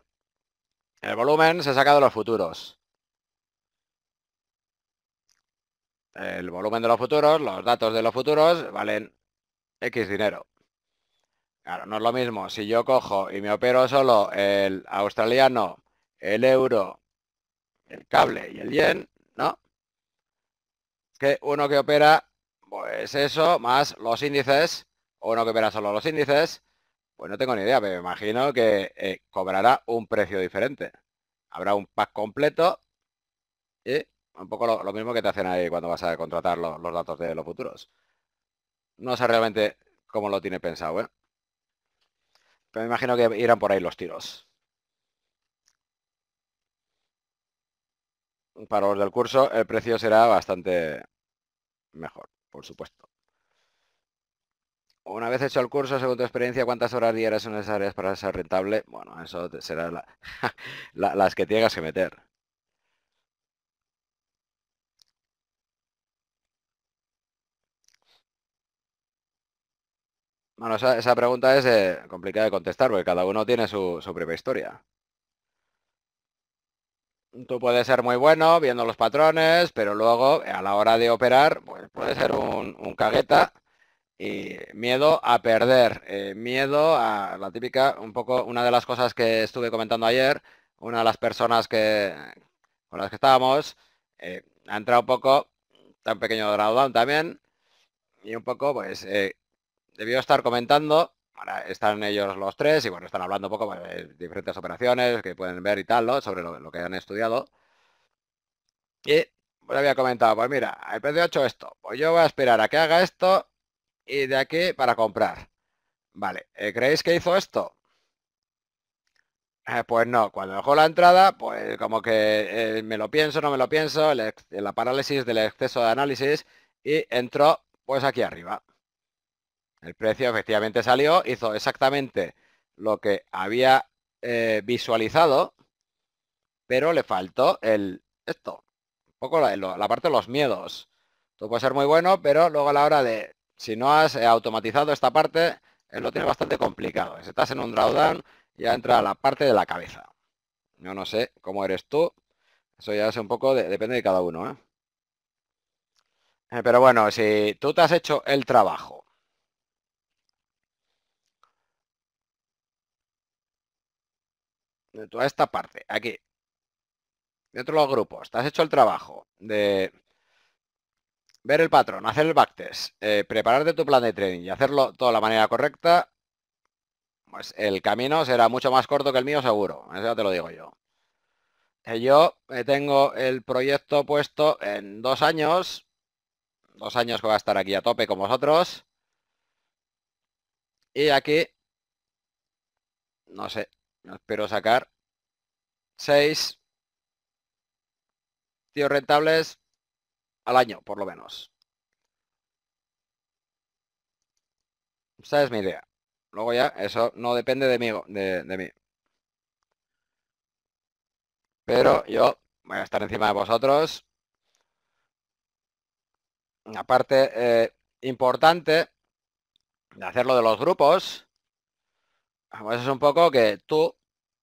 el, volumen se saca de los futuros. El volumen de los futuros, los datos de los futuros valen X dinero. Claro, no es lo mismo si yo cojo y me opero solo el australiano, el euro, el cable y el yen, ¿no? Que uno que opera, pues eso, más los índices o no que verá solo los índices, pues no tengo ni idea, pero me imagino que eh, cobrará un precio diferente. Habrá un pack completo y un poco lo, mismo que te hacen ahí cuando vas a contratar los datos de los futuros. No sé realmente cómo lo tiene pensado, ¿eh? Pero me imagino que irán por ahí los tiros. Para los del curso el precio será bastante mejor, por supuesto. Una vez hecho el curso, según tu experiencia, ¿cuántas horas diarias son necesarias para ser rentable? Bueno, eso será las que tengas que meter. Bueno, esa, pregunta es eh, complicada de contestar porque cada uno tiene su, propia historia. Tú puedes ser muy bueno viendo los patrones, pero luego a la hora de operar, pues puede ser un, un cagueta y eh, miedo a perder, eh, miedo a la típica, un poco una de las cosas que estuve comentando ayer, una de las personas que con las que estábamos, eh, ha entrado un poco, tan pequeño drawdown también, y un poco pues debió estar comentando, ahora están ellos los tres y bueno, están hablando un poco pues, de diferentes operaciones que pueden ver y tal, sobre lo, que han estudiado. Y pues, había comentado, pues mira, el precio 8 esto, pues yo voy a esperar a que haga esto y de aquí para comprar. Vale, eh, ¿creéis que hizo esto? Eh, pues no, cuando dejó la entrada, pues como que eh, me lo pienso, no me lo pienso, la parálisis del exceso de análisis y entró pues aquí arriba. El precio efectivamente salió, hizo exactamente lo que había visualizado, pero le faltó el esto, un poco la, parte de los miedos. tuvo puede ser muy bueno, pero luego a la hora de si no has eh, automatizado esta parte, eh, lo tiene bastante complicado. Si estás en un drawdown, ya entra la parte de la cabeza. Yo no sé cómo eres tú. Eso ya es un poco, de, depende de cada uno. ¿eh? Pero bueno, si tú te has hecho el trabajo. De toda esta parte, aquí. Dentro de los grupos, te has hecho el trabajo de ver el patrón, hacer el backtest, eh, prepararte tu plan de trading y hacerlo toda la manera correcta, pues el camino será mucho más corto que el mío seguro, eso te lo digo yo. Eh, yo eh, tengo el proyecto puesto en dos años, dos años que voy a estar aquí a tope con vosotros. Y aquí, no sé, espero sacar seis tíos rentables al año, por lo menos. Esa es mi idea. Luego ya, eso no depende de mí. De, mí. Pero yo voy a estar encima de vosotros. La parte eh, importante de hacerlo de los grupos. Pues es un poco que tú,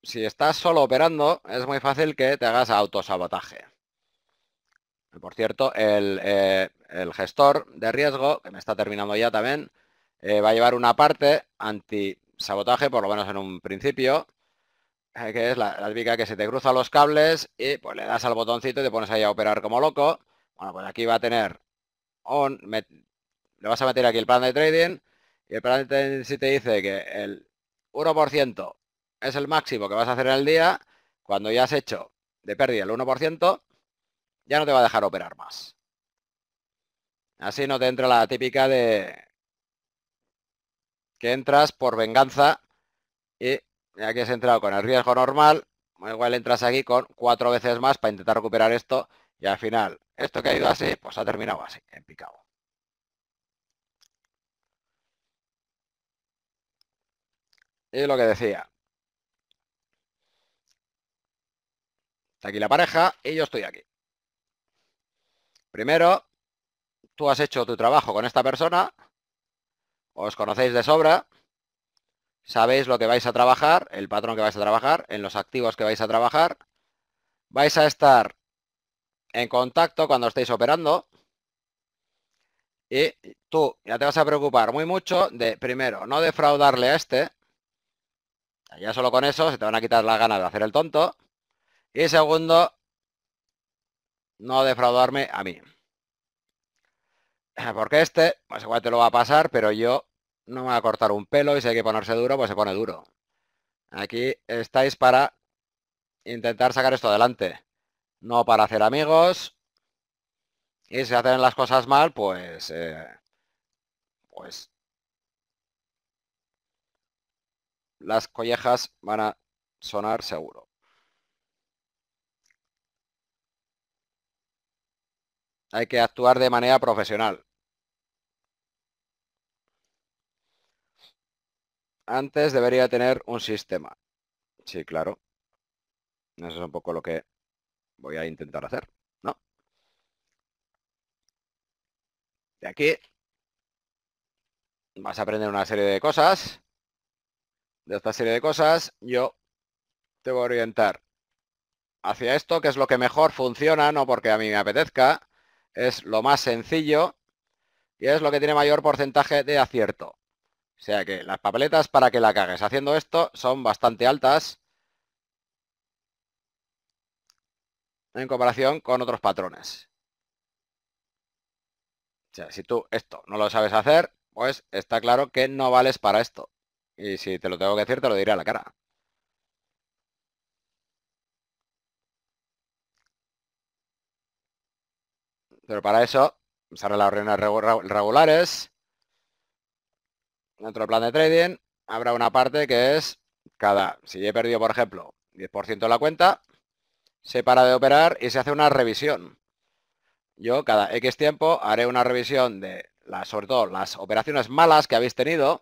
si estás solo operando, es muy fácil que te hagas autosabotaje. Por cierto, eh, el, gestor de riesgo, que me está terminando ya también, eh, va a llevar una parte anti-sabotaje, por lo menos en un principio, eh, que es la, la, típica que se te cruza los cables y pues le das al botoncito y te pones ahí a operar como loco. Bueno, pues aquí va a tener, le vas a meter aquí el plan de trading y el plan de trading si te dice que el 1% es el máximo que vas a hacer en el día, cuando ya has hecho de pérdida el 1%, ya no te va a dejar operar más. Así no te entra la típica de que entras por venganza y ya que has entrado con el riesgo normal, pues igual entras aquí con cuatro veces más para intentar recuperar esto y al final esto que ha ido así, pues ha terminado así, en picado. Y lo que decía. Está aquí la pareja y yo estoy aquí. Primero, tú has hecho tu trabajo con esta persona, os conocéis de sobra, sabéis lo que vais a trabajar, el patrón que vais a trabajar, en los activos que vais a trabajar, vais a estar en contacto cuando estéis operando y tú ya te vas a preocupar muy mucho de, primero, no defraudarle a este, ya solo con eso se te van a quitar las ganas de hacer el tonto, y segundo, no defraudarme a mí. Porque este, pues igual te lo va a pasar, pero yo no me voy a cortar un pelo y si hay que ponerse duro, pues se pone duro. Aquí estáis para intentar sacar esto adelante, no para hacer amigos. Y si hacen las cosas mal, pues... Eh, pues... Las collejas van a sonar seguro. Hay que actuar de manera profesional. Antes debería tener un sistema. Sí, claro. Eso es un poco lo que voy a intentar hacer, ¿no? De aquí vas a aprender una serie de cosas. De esta serie de cosas yo te voy a orientar hacia esto, que es lo que mejor funciona, no porque a mí me apetezca, es lo más sencillo y es lo que tiene mayor porcentaje de acierto. O sea que las papeletas para que la cagues haciendo esto son bastante altas en comparación con otros patrones. O sea, si tú esto no lo sabes hacer, pues está claro que no vales para esto. Y si te lo tengo que decir, te lo diré a la cara. Pero para eso, usar las reuniones regulares. Dentro del plan de trading habrá una parte que es cada, si he perdido por ejemplo 10% de la cuenta, se para de operar y se hace una revisión. Yo cada X tiempo haré una revisión de las, sobre todo las operaciones malas que habéis tenido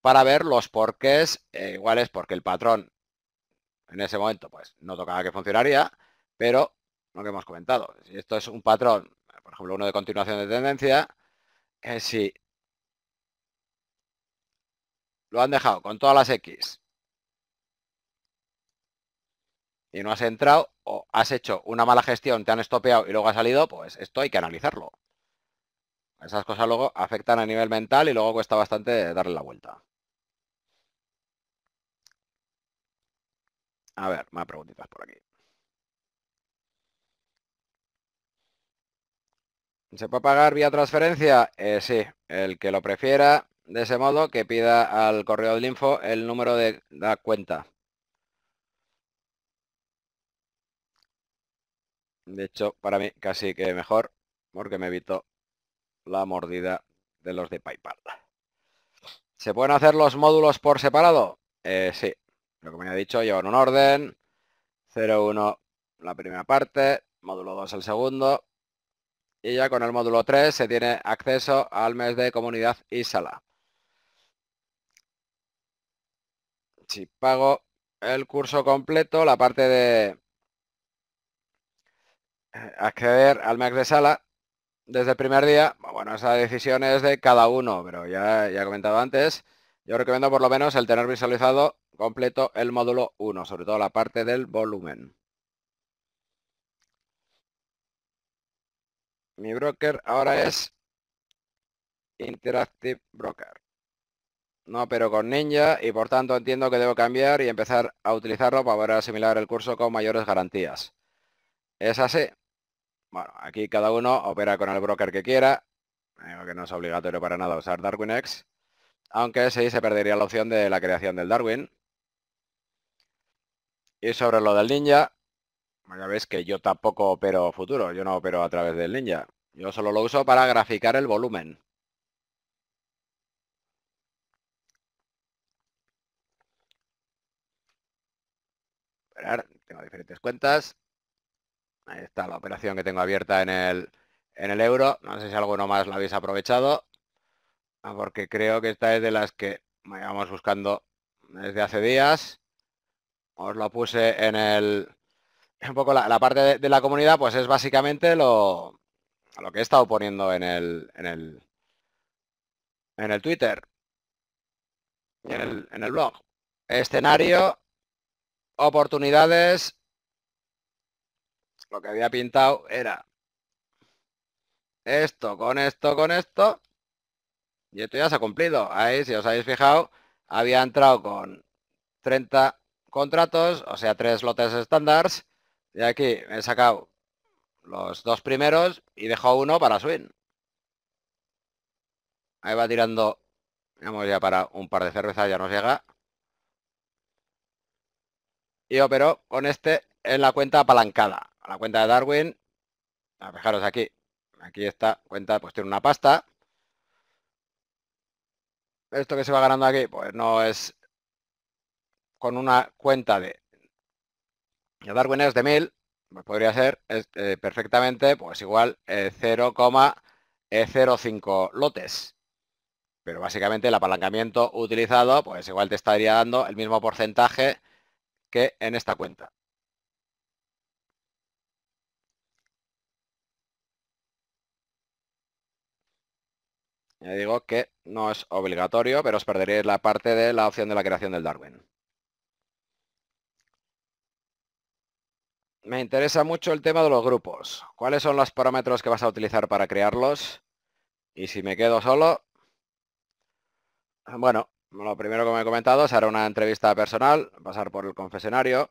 para ver los porqués igual eh, iguales porque el patrón en ese momento pues no tocaba que funcionaría, pero que hemos comentado. Si esto es un patrón, por ejemplo, uno de continuación de tendencia, eh, si lo han dejado con todas las X y no has entrado o has hecho una mala gestión, te han estopeado y luego ha salido, pues esto hay que analizarlo. Esas cosas luego afectan a nivel mental y luego cuesta bastante darle la vuelta. A ver, más preguntitas por aquí. ¿Se puede pagar vía transferencia? Eh, sí, el que lo prefiera, de ese modo, que pida al correo del info el número de la cuenta. De hecho, para mí casi que mejor, porque me evito la mordida de los de PayPal. ¿Se pueden hacer los módulos por separado? Eh, sí, lo que me he dicho, llevan un orden, 01 la primera parte, módulo 2 el segundo, y ya con el módulo 3 se tiene acceso al mes de comunidad y sala. Si pago el curso completo, la parte de acceder al mes de sala desde el primer día, pues bueno, esa decisión es de cada uno, pero ya, he comentado antes, yo recomiendo por lo menos el tener visualizado completo el módulo 1, sobre todo la parte del volumen. mi broker ahora es Interactive Broker. No, pero con Ninja y por tanto entiendo que debo cambiar y empezar a utilizarlo para poder asimilar el curso con mayores garantías. ¿Es así? Bueno, aquí cada uno opera con el broker que quiera, que no es obligatorio para nada usar Darwin X, aunque sí se perdería la opción de la creación del Darwin. Y sobre lo del Ninja, ya ves que yo tampoco opero futuro, yo no opero a través del ninja. Yo solo lo uso para graficar el volumen. Esperar, tengo diferentes cuentas. Ahí está la operación que tengo abierta en el, en el euro. No sé si alguno más la habéis aprovechado. Ah, porque creo que esta es de las que me buscando desde hace días. Os lo puse en el un poco la, parte de, la comunidad, pues es básicamente lo, que he estado poniendo en el, en el, en el Twitter y en el, en el blog. Escenario, oportunidades. Lo que había pintado era esto, con esto, con esto. Y esto ya se ha cumplido. Ahí, si os habéis fijado, había entrado con 30 contratos, o sea, tres lotes estándar y aquí he sacado los dos primeros y dejo uno para swing. Ahí va tirando. Vamos ya para un par de cervezas, ya nos llega. Y operó con este en la cuenta apalancada. La cuenta de Darwin. A fijaros aquí. Aquí está cuenta pues tiene una pasta. Esto que se va ganando aquí, pues no es con una cuenta de Darwin es de 1000, pues podría ser eh, perfectamente, pues igual 0,05 eh, eh, lotes. Pero básicamente el apalancamiento utilizado, pues igual te estaría dando el mismo porcentaje que en esta cuenta. Ya digo que no es obligatorio, pero os perderéis la parte de la opción de la creación del Darwin. me interesa mucho el tema de los grupos. ¿Cuáles son los parámetros que vas a utilizar para crearlos? Y si me quedo solo, bueno, lo primero que me he comentado es hacer una entrevista personal, pasar por el confesionario.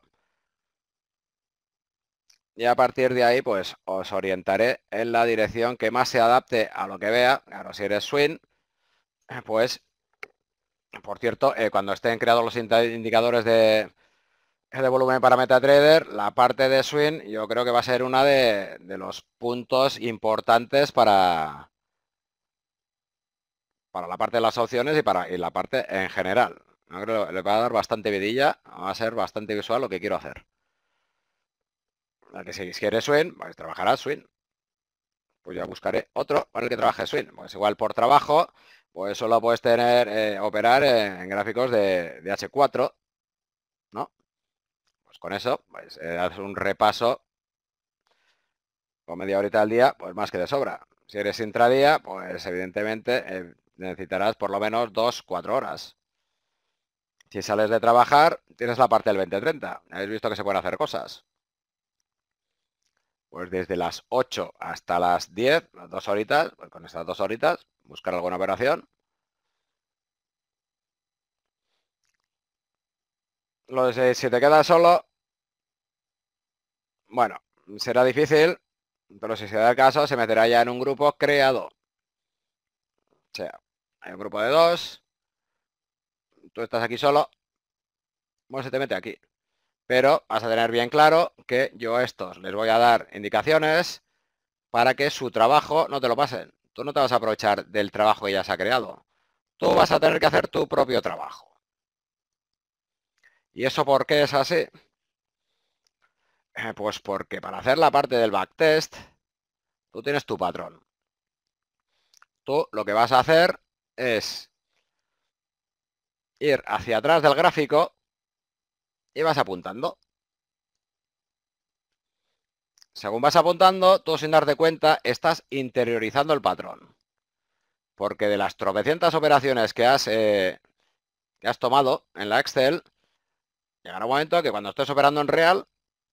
Y a partir de ahí, pues os orientaré en la dirección que más se adapte a lo que vea. Claro, si eres swing, pues, por cierto, eh, cuando estén creados los indicadores de, de volumen para MetaTrader, la parte de swing yo creo que va a ser uno de, los puntos importantes para, para la parte de las opciones y para la parte en general. le va a dar bastante vidilla, va a ser bastante visual lo que quiero hacer. Que si quiere swing, trabajar trabajará swing. Pues ya buscaré otro para el que trabaje swing. Pues igual por trabajo, pues solo puedes tener eh, operar en, gráficos de, de H4, ¿no? Pues con eso, pues das eh, un repaso con media horita al día, pues más que de sobra. Si eres intradía, pues evidentemente eh, necesitarás por lo menos 2-4 horas. Si sales de trabajar, tienes la parte del 20-30. Habéis visto que se pueden hacer cosas. Pues desde las 8 hasta las 10, las dos horitas, pues con estas dos horitas, buscar alguna operación. Lo si te quedas solo, bueno, será difícil, pero si se da el caso, se meterá ya en un grupo creado. O sea, hay un grupo de dos. Tú estás aquí solo. Bueno, se te mete aquí. Pero vas a tener bien claro que yo a estos les voy a dar indicaciones para que su trabajo no te lo pasen. Tú no te vas a aprovechar del trabajo que ya se ha creado. Tú vas a tener que hacer tu propio trabajo. ¿Y eso por qué es así? Eh, pues porque para hacer la parte del backtest, tú tienes tu patrón. Tú lo que vas a hacer es ir hacia atrás del gráfico y vas apuntando. Según vas apuntando, tú sin darte cuenta, estás interiorizando el patrón. Porque de las tropecientas operaciones que has, eh, que has tomado en la Excel, llegará un momento que cuando estés operando en real,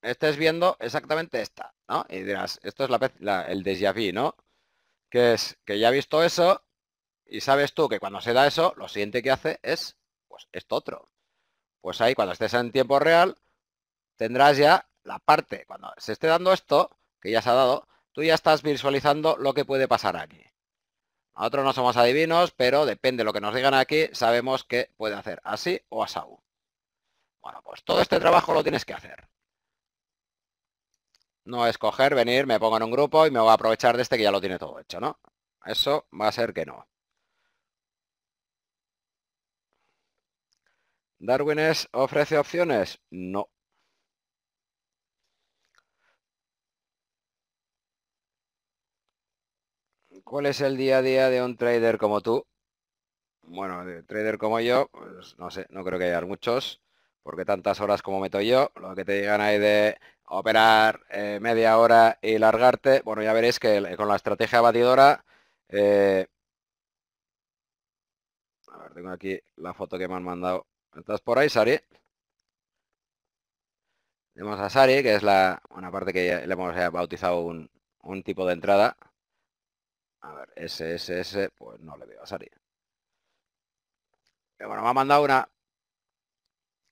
estés viendo exactamente esta, ¿no? Y dirás, esto es la, el déjà ¿no? Que es que ya he visto eso y sabes tú que cuando se da eso, lo siguiente que hace es, pues, esto otro. Pues ahí, cuando estés en tiempo real, tendrás ya la parte, cuando se esté dando esto, que ya se ha dado, tú ya estás visualizando lo que puede pasar aquí. Nosotros no somos adivinos, pero depende de lo que nos digan aquí, sabemos que puede hacer así o asau. Bueno, pues todo este trabajo lo tienes que hacer. No escoger venir, me pongo en un grupo y me voy a aprovechar de este que ya lo tiene todo hecho, ¿no? Eso va a ser que no. ¿Darwines ofrece opciones? No. ¿Cuál es el día a día de un trader como tú? Bueno, de trader como yo, pues, no sé, no creo que haya muchos, porque tantas horas como meto yo, lo que te digan ahí de operar eh, media hora y largarte, bueno, ya veréis que con la estrategia batidora... Eh, a ver, tengo aquí la foto que me han mandado. ¿Estás por ahí, Sari? Tenemos a Sari, que es la una parte que le hemos bautizado un, un tipo de entrada. A ver, SSS, pues no le veo a Sari. Pero bueno, me ha mandado una,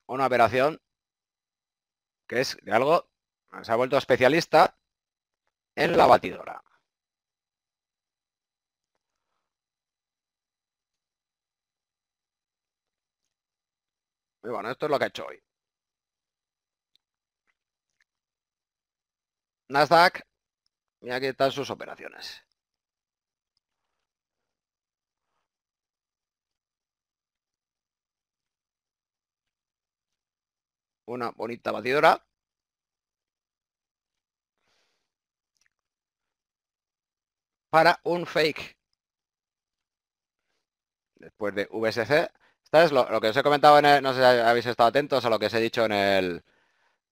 una operación que es de algo se ha vuelto especialista en la batidora. Y bueno, esto es lo que ha hecho hoy. Nasdaq, mira aquí están sus operaciones. Una bonita batidora. para un fake. Después de VSC. Esta es lo, que os he comentado, en el, no sé si habéis estado atentos a lo que os he dicho en el,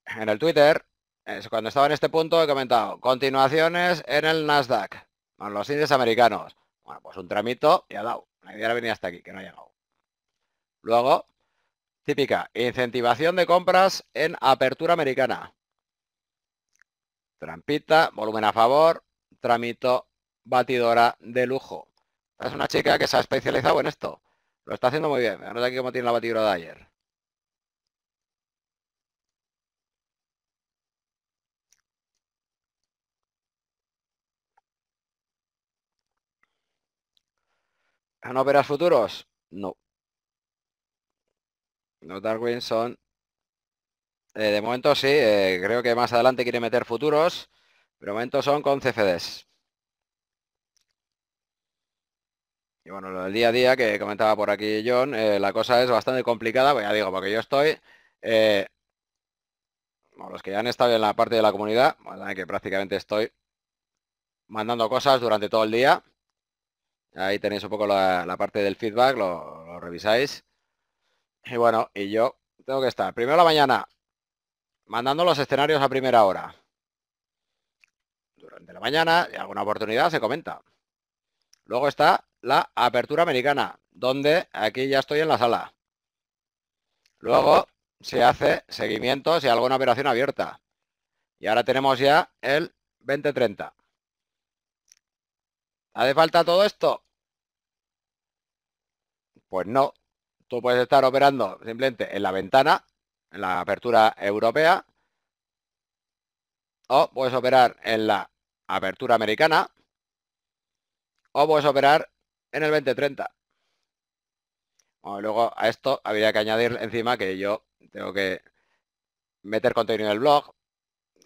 en el Twitter. Es cuando estaba en este punto he comentado continuaciones en el Nasdaq, con los índices americanos. Bueno, pues un tramito y ha dado. La idea era venir hasta aquí, que no ha llegado. Luego, típica, incentivación de compras en apertura americana. Trampita, volumen a favor, tramito batidora de lujo. Es una chica que se ha especializado en esto. Lo está haciendo muy bien. Anota aquí como tiene la batidora de ayer. ¿No operas futuros? No. No, Darwin son... Eh, de momento sí, eh, creo que más adelante quiere meter futuros, pero de momento son con CFDs. Y bueno, lo día a día que comentaba por aquí John, eh, la cosa es bastante complicada, pues ya digo, porque yo estoy, eh, los que ya han estado en la parte de la comunidad, pues que prácticamente estoy mandando cosas durante todo el día. Ahí tenéis un poco la, parte del feedback, lo, revisáis. Y bueno, y yo tengo que estar primero la mañana mandando los escenarios a primera hora. Durante la mañana, y alguna oportunidad se comenta. Luego está la apertura americana, donde aquí ya estoy en la sala. Luego se hace seguimiento si alguna operación abierta. Y ahora tenemos ya el 2030. ¿Hace falta todo esto? Pues no. Tú puedes estar operando simplemente en la ventana, en la apertura europea, o puedes operar en la apertura americana, o puedes operar en el 2030. luego a esto habría que añadir encima que yo tengo que meter contenido en el blog,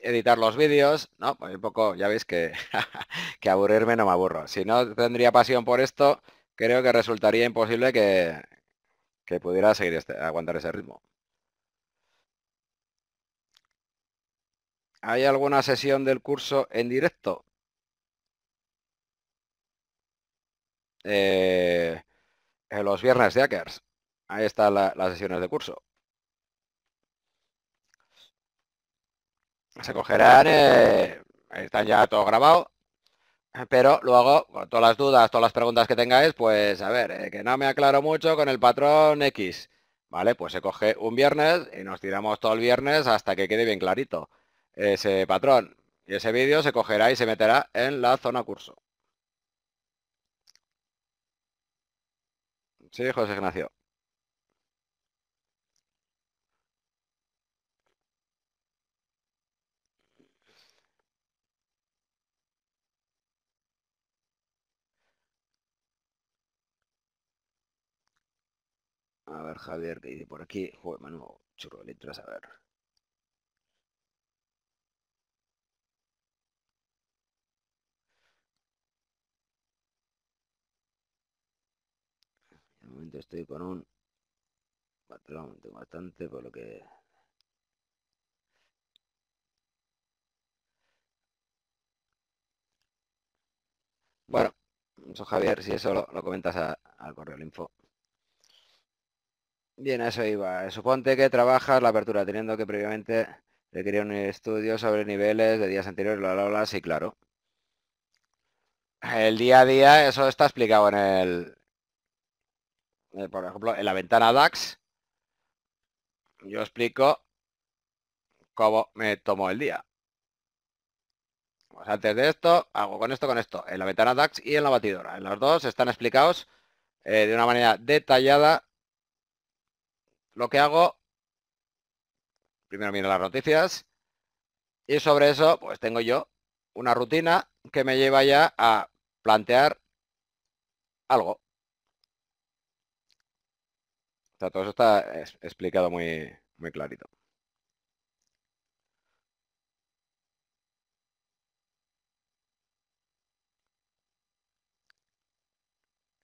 editar los vídeos, ¿no? Pues un poco, ya veis que, que aburrirme no me aburro. Si no tendría pasión por esto, creo que resultaría imposible que, que pudiera seguir este, aguantar ese ritmo. ¿Hay alguna sesión del curso en directo? eh, los viernes de hackers. Ahí están las sesiones de curso. Se cogerán, eh, están ya todo grabado. Pero luego, con todas las dudas, todas las preguntas que tengáis, pues a ver, eh, que no me aclaro mucho con el patrón X. ¿Vale? Pues se coge un viernes y nos tiramos todo el viernes hasta que quede bien clarito ese patrón. Y ese vídeo se cogerá y se meterá en la zona curso. Sí, José Ignacio. A ver, Javier, que dice por aquí. Joder, Manu, churro de letras, a ver. estoy con un patrón, bastante, por lo que Bueno, eso Javier, si eso lo, comentas al correo info. Bien, eso iba. Suponte que trabajas la apertura, teniendo que previamente requerir un estudio sobre niveles de días anteriores, la la la, sí, claro. El día a día, eso está explicado en el, eh, por ejemplo, en la ventana DAX, yo explico cómo me tomo el día. Pues antes de esto, hago con esto, con esto, en la ventana DAX y en la batidora. En los dos están explicados eh, de una manera detallada lo que hago. Primero miro las noticias y sobre eso pues tengo yo una rutina que me lleva ya a plantear algo todo eso está explicado muy, muy clarito.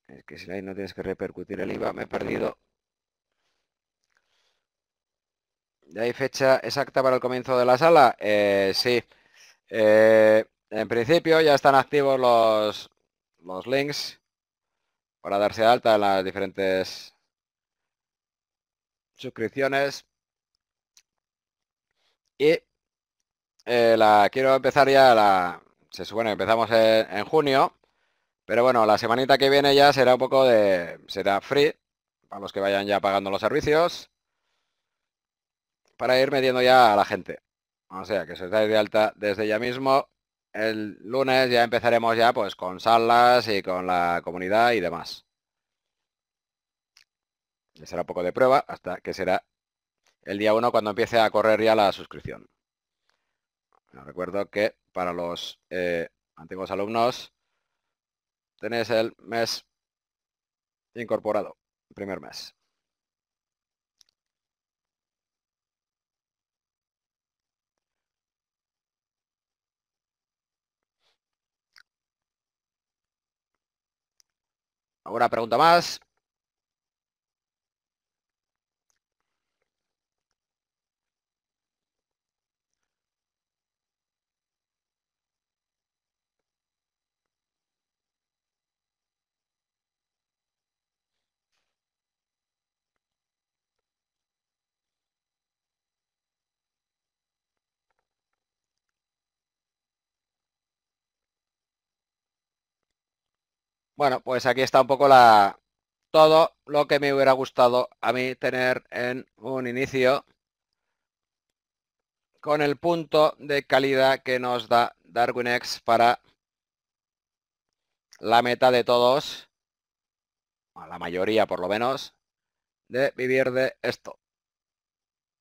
Es que si ahí no tienes que repercutir el IVA, me he perdido. ¿Ya hay fecha exacta para el comienzo de la sala? Eh, sí. Eh, en principio ya están activos los, los links para darse alta en las diferentes suscripciones. Y eh, la quiero empezar ya, la, se supone empezamos en, junio, pero bueno, la semanita que viene ya será un poco de, será free, para los que vayan ya pagando los servicios, para ir metiendo ya a la gente. O sea, que se da de alta desde ya mismo. El lunes ya empezaremos ya pues con salas y con la comunidad y demás será poco de prueba hasta que será el día 1 cuando empiece a correr ya la suscripción. recuerdo que para los eh, antiguos alumnos tenéis el mes incorporado, primer mes. Ahora pregunta más? Bueno, pues aquí está un poco la todo lo que me hubiera gustado a mí tener en un inicio con el punto de calidad que nos da Darwin X para la meta de todos, a la mayoría por lo menos, de vivir de esto.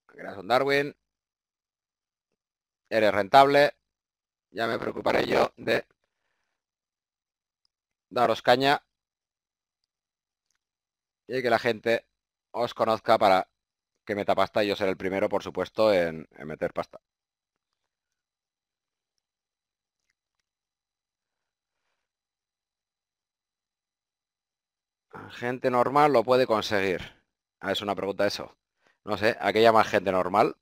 Gracias Darwin, eres rentable, ya me preocuparé yo de daros caña y que la gente os conozca para que meta pasta y yo ser el primero, por supuesto, en, meter pasta. Gente normal lo puede conseguir. Ah, es una pregunta eso. No sé, ¿a qué llamar gente normal?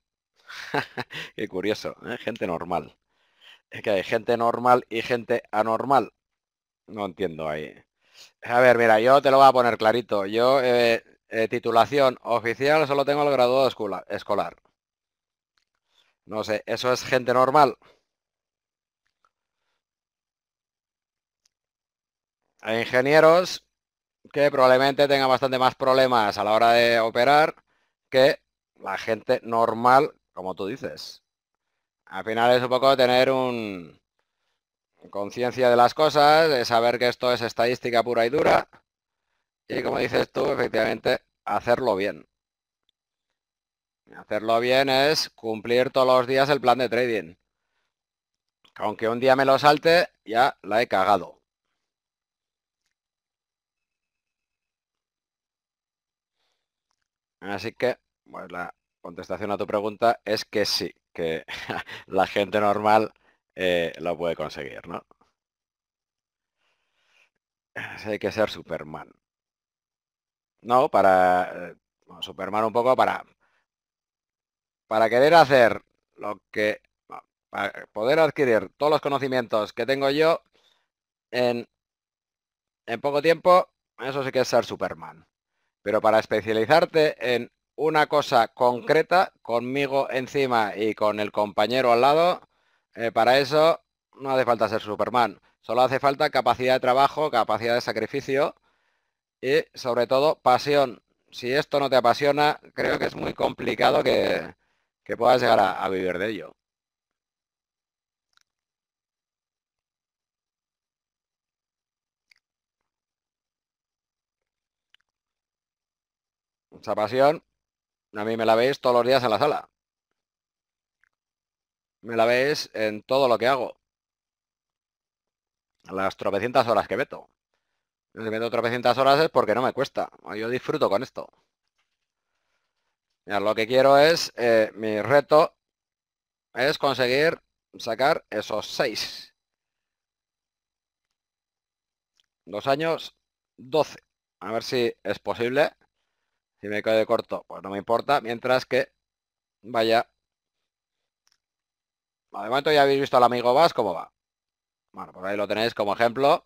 qué curioso, ¿eh? gente normal. Es que hay gente normal y gente anormal. No entiendo ahí. A ver, mira, yo te lo voy a poner clarito. Yo, eh, eh, titulación oficial, solo tengo el grado escolar. No sé, ¿eso es gente normal? Hay ingenieros que probablemente tengan bastante más problemas a la hora de operar que la gente normal, como tú dices. Al final es un poco tener un, conciencia de las cosas, de saber que esto es estadística pura y dura y como dices tú, efectivamente, hacerlo bien. Hacerlo bien es cumplir todos los días el plan de trading. Aunque un día me lo salte, ya la he cagado. Así que, pues la contestación a tu pregunta es que sí, que la gente normal eh, lo puede conseguir, ¿no? Hay que ser Superman. No, para... Eh, Superman un poco para... Para querer hacer lo que... Para poder adquirir todos los conocimientos que tengo yo en, en poco tiempo, eso sí que es ser Superman. Pero para especializarte en una cosa concreta, conmigo encima y con el compañero al lado, eh, para eso no hace falta ser Superman, solo hace falta capacidad de trabajo, capacidad de sacrificio y sobre todo pasión. Si esto no te apasiona, creo que es muy complicado que, puedas llegar a, vivir de ello. Mucha pasión. A mí me la veis todos los días en la sala me la veis en todo lo que hago. Las tropecientas horas que meto. Si meto tropecientas horas es porque no me cuesta. Yo disfruto con esto. lo que quiero es, eh, mi reto es conseguir sacar esos seis. Dos años, 12. A ver si es posible. Si me cae de corto, pues no me importa. Mientras que vaya de momento ya habéis visto al amigo Vas cómo va. Bueno, por pues ahí lo tenéis como ejemplo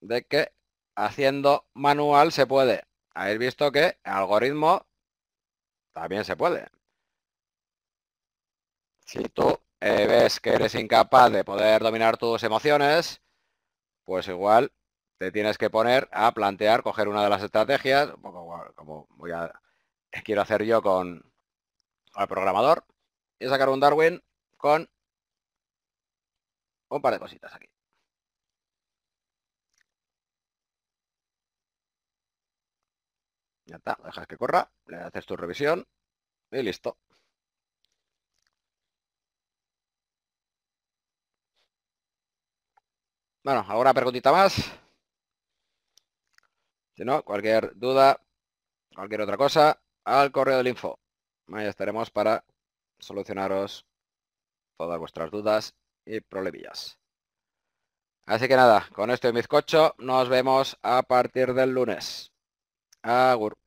de que haciendo manual se puede. Habéis visto que algoritmo también se puede. Si tú eh, ves que eres incapaz de poder dominar tus emociones, pues igual te tienes que poner a plantear, coger una de las estrategias, como quiero hacer yo con el programador, y sacar un Darwin con un par de cositas aquí. Ya está, dejas que corra, le haces tu revisión y listo. Bueno, alguna preguntita más. Si no, cualquier duda, cualquier otra cosa, al correo del info. Ahí estaremos para solucionaros todas vuestras dudas y problemillas. Así que nada, con esto y bizcocho, nos vemos a partir del lunes. Agur.